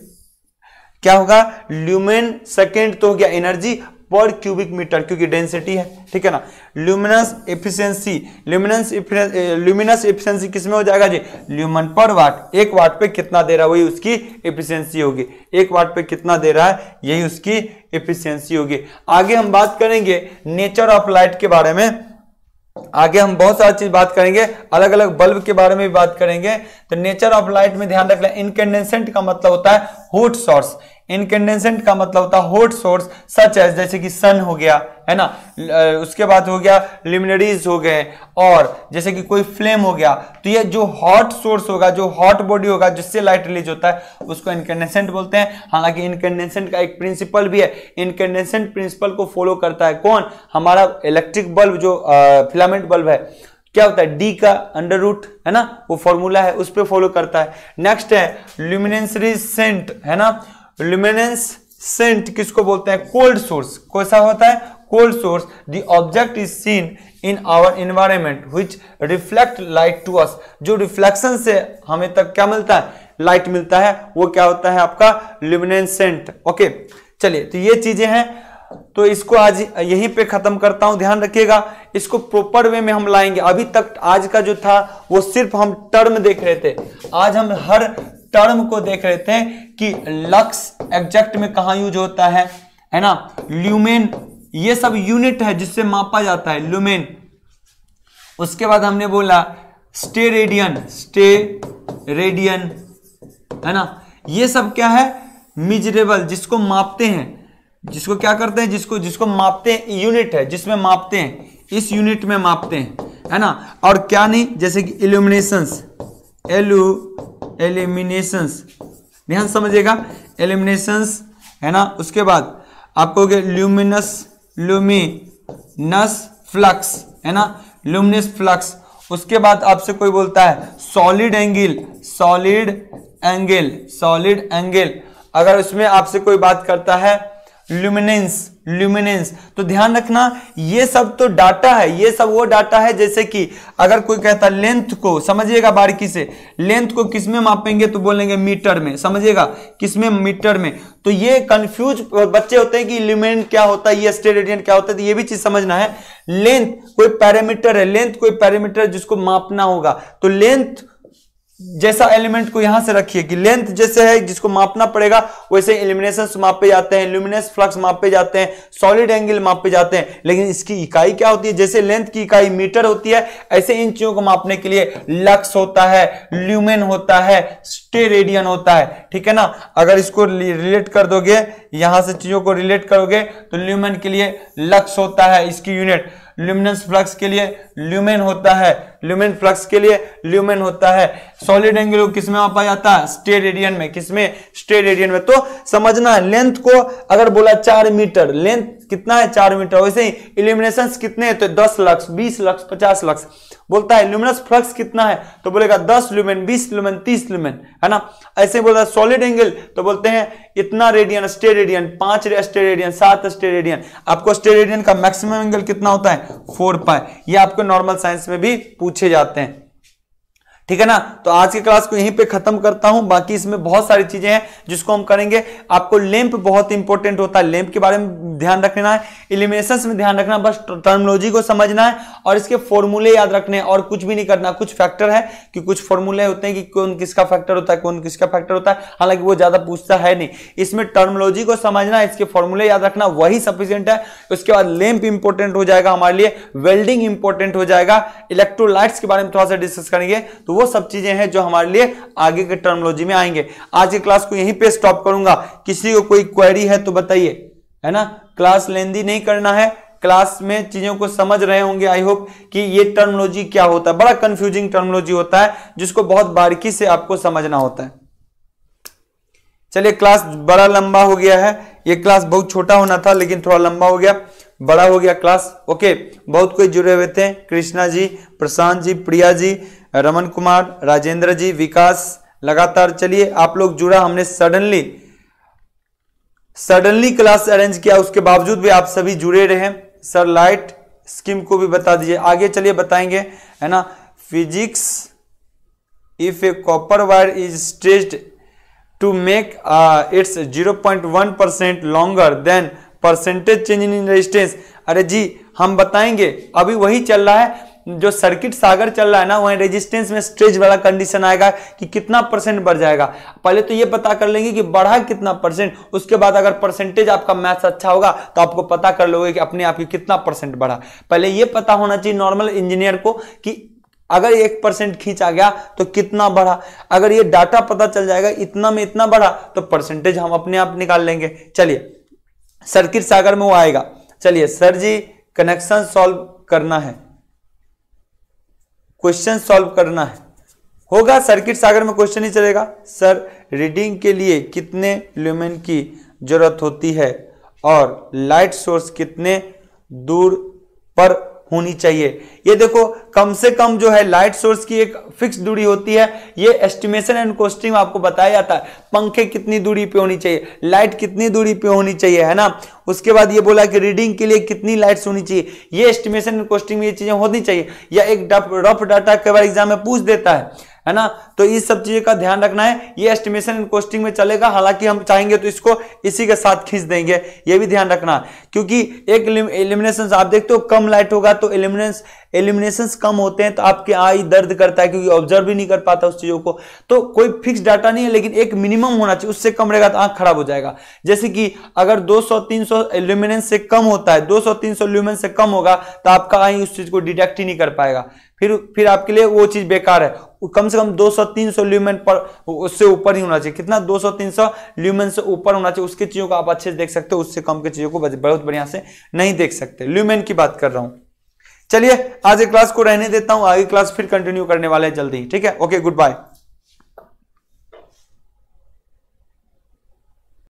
क्या होगा ल्यूमेन सेकेंड तो हो गया एनर्जी पर क्यूबिक मीटर क्योंकि डेंसिटी है ठीक है ना luminous efficiency luminous luminous efficiency किसमें हो जाएगा जी ल्यूमन पर वाट एक वाट पे कितना दे रहा है वही उसकी एफिशिएंसी होगी एक वाट पे कितना दे रहा है यही उसकी एफिशिएंसी होगी आगे हम बात करेंगे नेचर ऑफ लाइट के बारे में आगे हम बहुत सारी चीज बात करेंगे अलग अलग बल्ब के बारे में भी बात करेंगे तो नेचर ऑफ लाइट में ध्यान रख लें का मतलब होता है हुट सोर्स इनकेंडेंसेंट का मतलब होता है हॉट सोर्स सच एज जैसे कि सन हो गया है ना उसके बाद हो गया लिमिनरीज हो गए और जैसे कि कोई फ्लेम हो गया तो ये जो हॉट सोर्स होगा जो हॉट बॉडी होगा जिससे लाइट रिलीज होता है उसको इनकेंडेंसेंट बोलते हैं हालांकि इनकेंडेंसेंट का एक प्रिंसिपल भी है इनकेंडेंसेंट प्रिंसिपल को फॉलो करता है कौन हमारा इलेक्ट्रिक बल्ब जो फिलामेंट बल्ब है क्या होता है डी का अंडर रूट है ना वो फॉर्मूला है उस पर फॉलो करता है नेक्स्ट है लुमिनेंसरी सेंट है ना luminance सेंट किसको बोलते हैं कोल्ड सोर्स कैसा होता है cold source the object is seen in our environment which reflect light to us जो रिफ्लेक्शन से हमें तक क्या मिलता है लाइट मिलता है वो क्या होता है आपका ल्यूमिनेसेंट ओके चलिए तो ये चीजें हैं तो इसको आज यहीं पे खत्म करता हूं ध्यान रखिएगा इसको प्रॉपर वे में हम लाएंगे अभी तक आज का जो था वो सिर्फ हम टर्म देख रहे थे आज हम हर टर्म को देख रहे थे कि लक्स एग्जैक्ट में कहा यूज होता है है ना ल्यूमेन ये सब यूनिट है जिससे मापा जाता है ल्यूमेन उसके बाद हमने बोला स्टे रेडियन स्टे रेडियन है ना ये सब क्या है मिजरेबल जिसको मापते हैं जिसको क्या करते हैं जिसको जिसको मापते हैं यूनिट है जिसमें मापते हैं इस यूनिट में मापते हैं है ना और क्या नहीं जैसे कि एल्यूमिनेशंस एलू एलिमिनेशंस ध्यान समझिएगा एलिमिनेशंस है ना उसके बाद आपको ल्यूमिनस ल्यूमिनस फ्लक्स है ना ल्यूमिनस फ्लक्स उसके बाद आपसे कोई बोलता है solid angle solid angle solid angle अगर उसमें आपसे कोई बात करता है ल्यूमिनेंस ल्यूमिनेंस तो ध्यान रखना ये सब तो डाटा है ये सब वो डाटा है जैसे कि अगर कोई कहता लेंथ को समझिएगा बारीकी से लेंथ को किसमें मापेंगे तो बोलेंगे मीटर में समझिएगा किसमें मीटर में तो ये कंफ्यूज बच्चे होते हैं कि ल्यूमिनेंट क्या होता है ये स्टेडियन क्या होता है तो ये भी चीज समझना है लेंथ कोई पैरामीटर है लेंथ कोई पैरामीटर जिसको मापना होगा तो लेंथ जैसा एलिमेंट को यहां से रखिए कि लेंथ जैसे है जिसको मापना पड़ेगा वैसे इल्यूमिनेशन मापे जाते हैं ल्यूमिनेस फ्लक्स मापे जाते हैं सॉलिड एंगल मापे जाते हैं लेकिन इसकी इकाई क्या होती है जैसे लेंथ की इकाई मीटर होती है ऐसे इन चीजों को मापने के लिए लक्स होता है ल्यूमेन होता है स्टे रेडियन होता है ठीक है ना अगर इसको रिलेट कर दोगे यहां से चीजों को रिलेट करोगे तो ल्यूमेन के लिए लक्स होता है इसकी यूनिट ल्यूमिनेंस फ्लक्स के लिए ल्यूमेन होता है ल्यूमेन फ्लक्स के लिए ल्यूमेन होता है सॉलिड एंगल किस में मापा जाता है स्टे रेडियन में किसमें स्टे रेडियन में तो समझना है लेंथ को अगर बोला चार मीटर लेंथ कितना है चार मीटर वैसे ही इल्यूमिनेशन कितने हैं तो दस लक्स बीस लक्स पचास लक्स बोलता है ल्यूमिनस फ्लक्स कितना है तो बोलेगा दस ल्यूमेन बीस ल्यूमेन तीस ल्यूमेन है ना ऐसे बोलता है सॉलिड एंगल तो बोलते हैं इतना रेडियन स्टे रेडियन पांच स्टे रेडियन सात स्टे रेडियन आपको स्टे रेडियन का मैक्सिमम एंगल कितना होता है फोर पाए यह आपको नॉर्मल साइंस में भी पूछे जाते हैं ठीक है ना तो आज की क्लास को यहीं पे खत्म करता हूं बाकी इसमें बहुत सारी चीजें हैं जिसको हम करेंगे आपको लेम्प बहुत इंपॉर्टेंट होता है लेम्प के बारे में ध्यान रखना है इलिमिनेशन में ध्यान रखना बस टर्मोलॉजी को समझना है और इसके फॉर्मूले याद रखने और कुछ भी नहीं करना कुछ फैक्टर है कि कुछ फॉर्मूले होते हैं कि कौन किसका फैक्टर होता है कौन किसका फैक्टर होता है हालांकि वो ज्यादा पूछता है नहीं इसमें टर्मोलॉजी को समझना इसके फॉर्मूले याद रखना वही सफिशियंट है उसके बाद लेम्प इंपॉर्टेंट हो जाएगा हमारे लिए वेल्डिंग इंपॉर्टेंट हो जाएगा इलेक्ट्रोलाइट्स के बारे में थोड़ा सा डिस्कस करेंगे तो वो सब चीजें हैं जो हमारे लिए आगे के टर्मोलॉजी में आएंगे आज की क्लास को यहीं पे स्टॉप करूंगा किसी को कोई क्वेरी है तो बताइए है ना क्लास लेंदी नहीं करना है क्लास में चीजों को समझ रहे होंगे आई होप कि ये टर्मोलॉजी क्या होता है बड़ा कंफ्यूजिंग टर्मोलॉजी होता है जिसको बहुत बारीकी से आपको समझना होता है चलिए क्लास बड़ा लंबा हो गया है ये क्लास बहुत छोटा होना था लेकिन थोड़ा लंबा हो गया बड़ा हो गया क्लास ओके बहुत कोई जुड़े हुए थे कृष्णा जी प्रशांत जी प्रिया जी रमन कुमार राजेंद्र जी विकास लगातार चलिए आप लोग जुड़ा हमने सडनली सडनली क्लास अरेंज किया उसके बावजूद भी आप सभी जुड़े रहे सर लाइट स्कीम को भी बता दीजिए आगे चलिए बताएंगे है ना physics if a copper wire is stressed to make its 0.1 percent longer then percentage change in resistance अरे जी हम बताएंगे अभी वही चल रहा है जो सर्किट सागर चल रहा है ना वहीं रेजिस्टेंस में स्ट्रेज वाला कंडीशन आएगा कि कितना परसेंट बढ़ जाएगा पहले तो ये पता कर लेंगे कि बढ़ा कितना परसेंट उसके बाद अगर परसेंटेज आपका मैथ अच्छा होगा तो आपको पता कर लोगे कि अपने आप ही कितना परसेंट बढ़ा पहले ये पता होना चाहिए नॉर्मल इंजीनियर को कि अगर एक परसेंट खींचा गया तो कितना बढ़ा अगर ये डाटा पता चल जाएगा इतना में इतना बढ़ा तो परसेंटेज हम अपने आप निकाल लेंगे चलिए सर्किट सागर में वो आएगा चलिए सर जी कनेक्शन सॉल्व करना है क्वेश्चन सॉल्व करना है होगा सर्किट सागर में क्वेश्चन ही चलेगा सर रीडिंग के लिए कितने ल्यूमेन की जरूरत होती है और लाइट सोर्स कितने दूर पर होनी चाहिए ये देखो कम से कम जो है लाइट सोर्स की एक फिक्स दूरी होती है ये एस्टिमेशन एंड कोस्टिंग आपको बताया जाता है पंखे कितनी दूरी पे होनी चाहिए लाइट कितनी दूरी पे होनी चाहिए है ना उसके बाद ये बोला कि रीडिंग के लिए कितनी लाइट्स होनी चाहिए ये एस्टिमेशन एंड कोस्टिंग में ये चीजें होनी चाहिए या एक रफ डाटा कई बार एग्जाम में पूछ देता है है ना तो इस सब चीजें का ध्यान रखना है ये एस्टिमेशन इन कोस्टिंग में चलेगा हालांकि हम चाहेंगे तो इसको इसी के साथ खींच देंगे ये भी ध्यान रखना क्योंकि एक एलिमिनेशन आप देखते हो कम लाइट होगा तो एलिमिनेस एलिमिनेशन कम होते हैं तो आपके आई दर्द करता है क्योंकि ऑब्जर्व भी नहीं कर पाता उस चीजों को तो कोई फिक्स डाटा नहीं है लेकिन एक मिनिमम होना चाहिए उससे कम रहेगा तो आंख खराब हो जाएगा जैसे कि अगर 200 300 ल्यूमिनेंस से कम होता है 200 300 ल्यूमिनेंस से कम होगा तो आपका आई उस चीज को डिटेक्ट ही नहीं कर पाएगा फिर फिर आपके लिए वो चीज बेकार है कम से कम 200-300 ल्यूमेन पर उससे ऊपर ही होना चाहिए कितना 200-300 ल्यूमेन से ऊपर होना चाहिए उसकी चीजों को आप अच्छे से देख सकते हो उससे कम की चीजों को बहुत बढ़िया से नहीं देख सकते ल्यूमेन की बात कर रहा हूं चलिए आज एक क्लास को रहने देता हूं आगे क्लास फिर कंटिन्यू करने वाले हैं जल्दी ठीक है ओके गुड बाय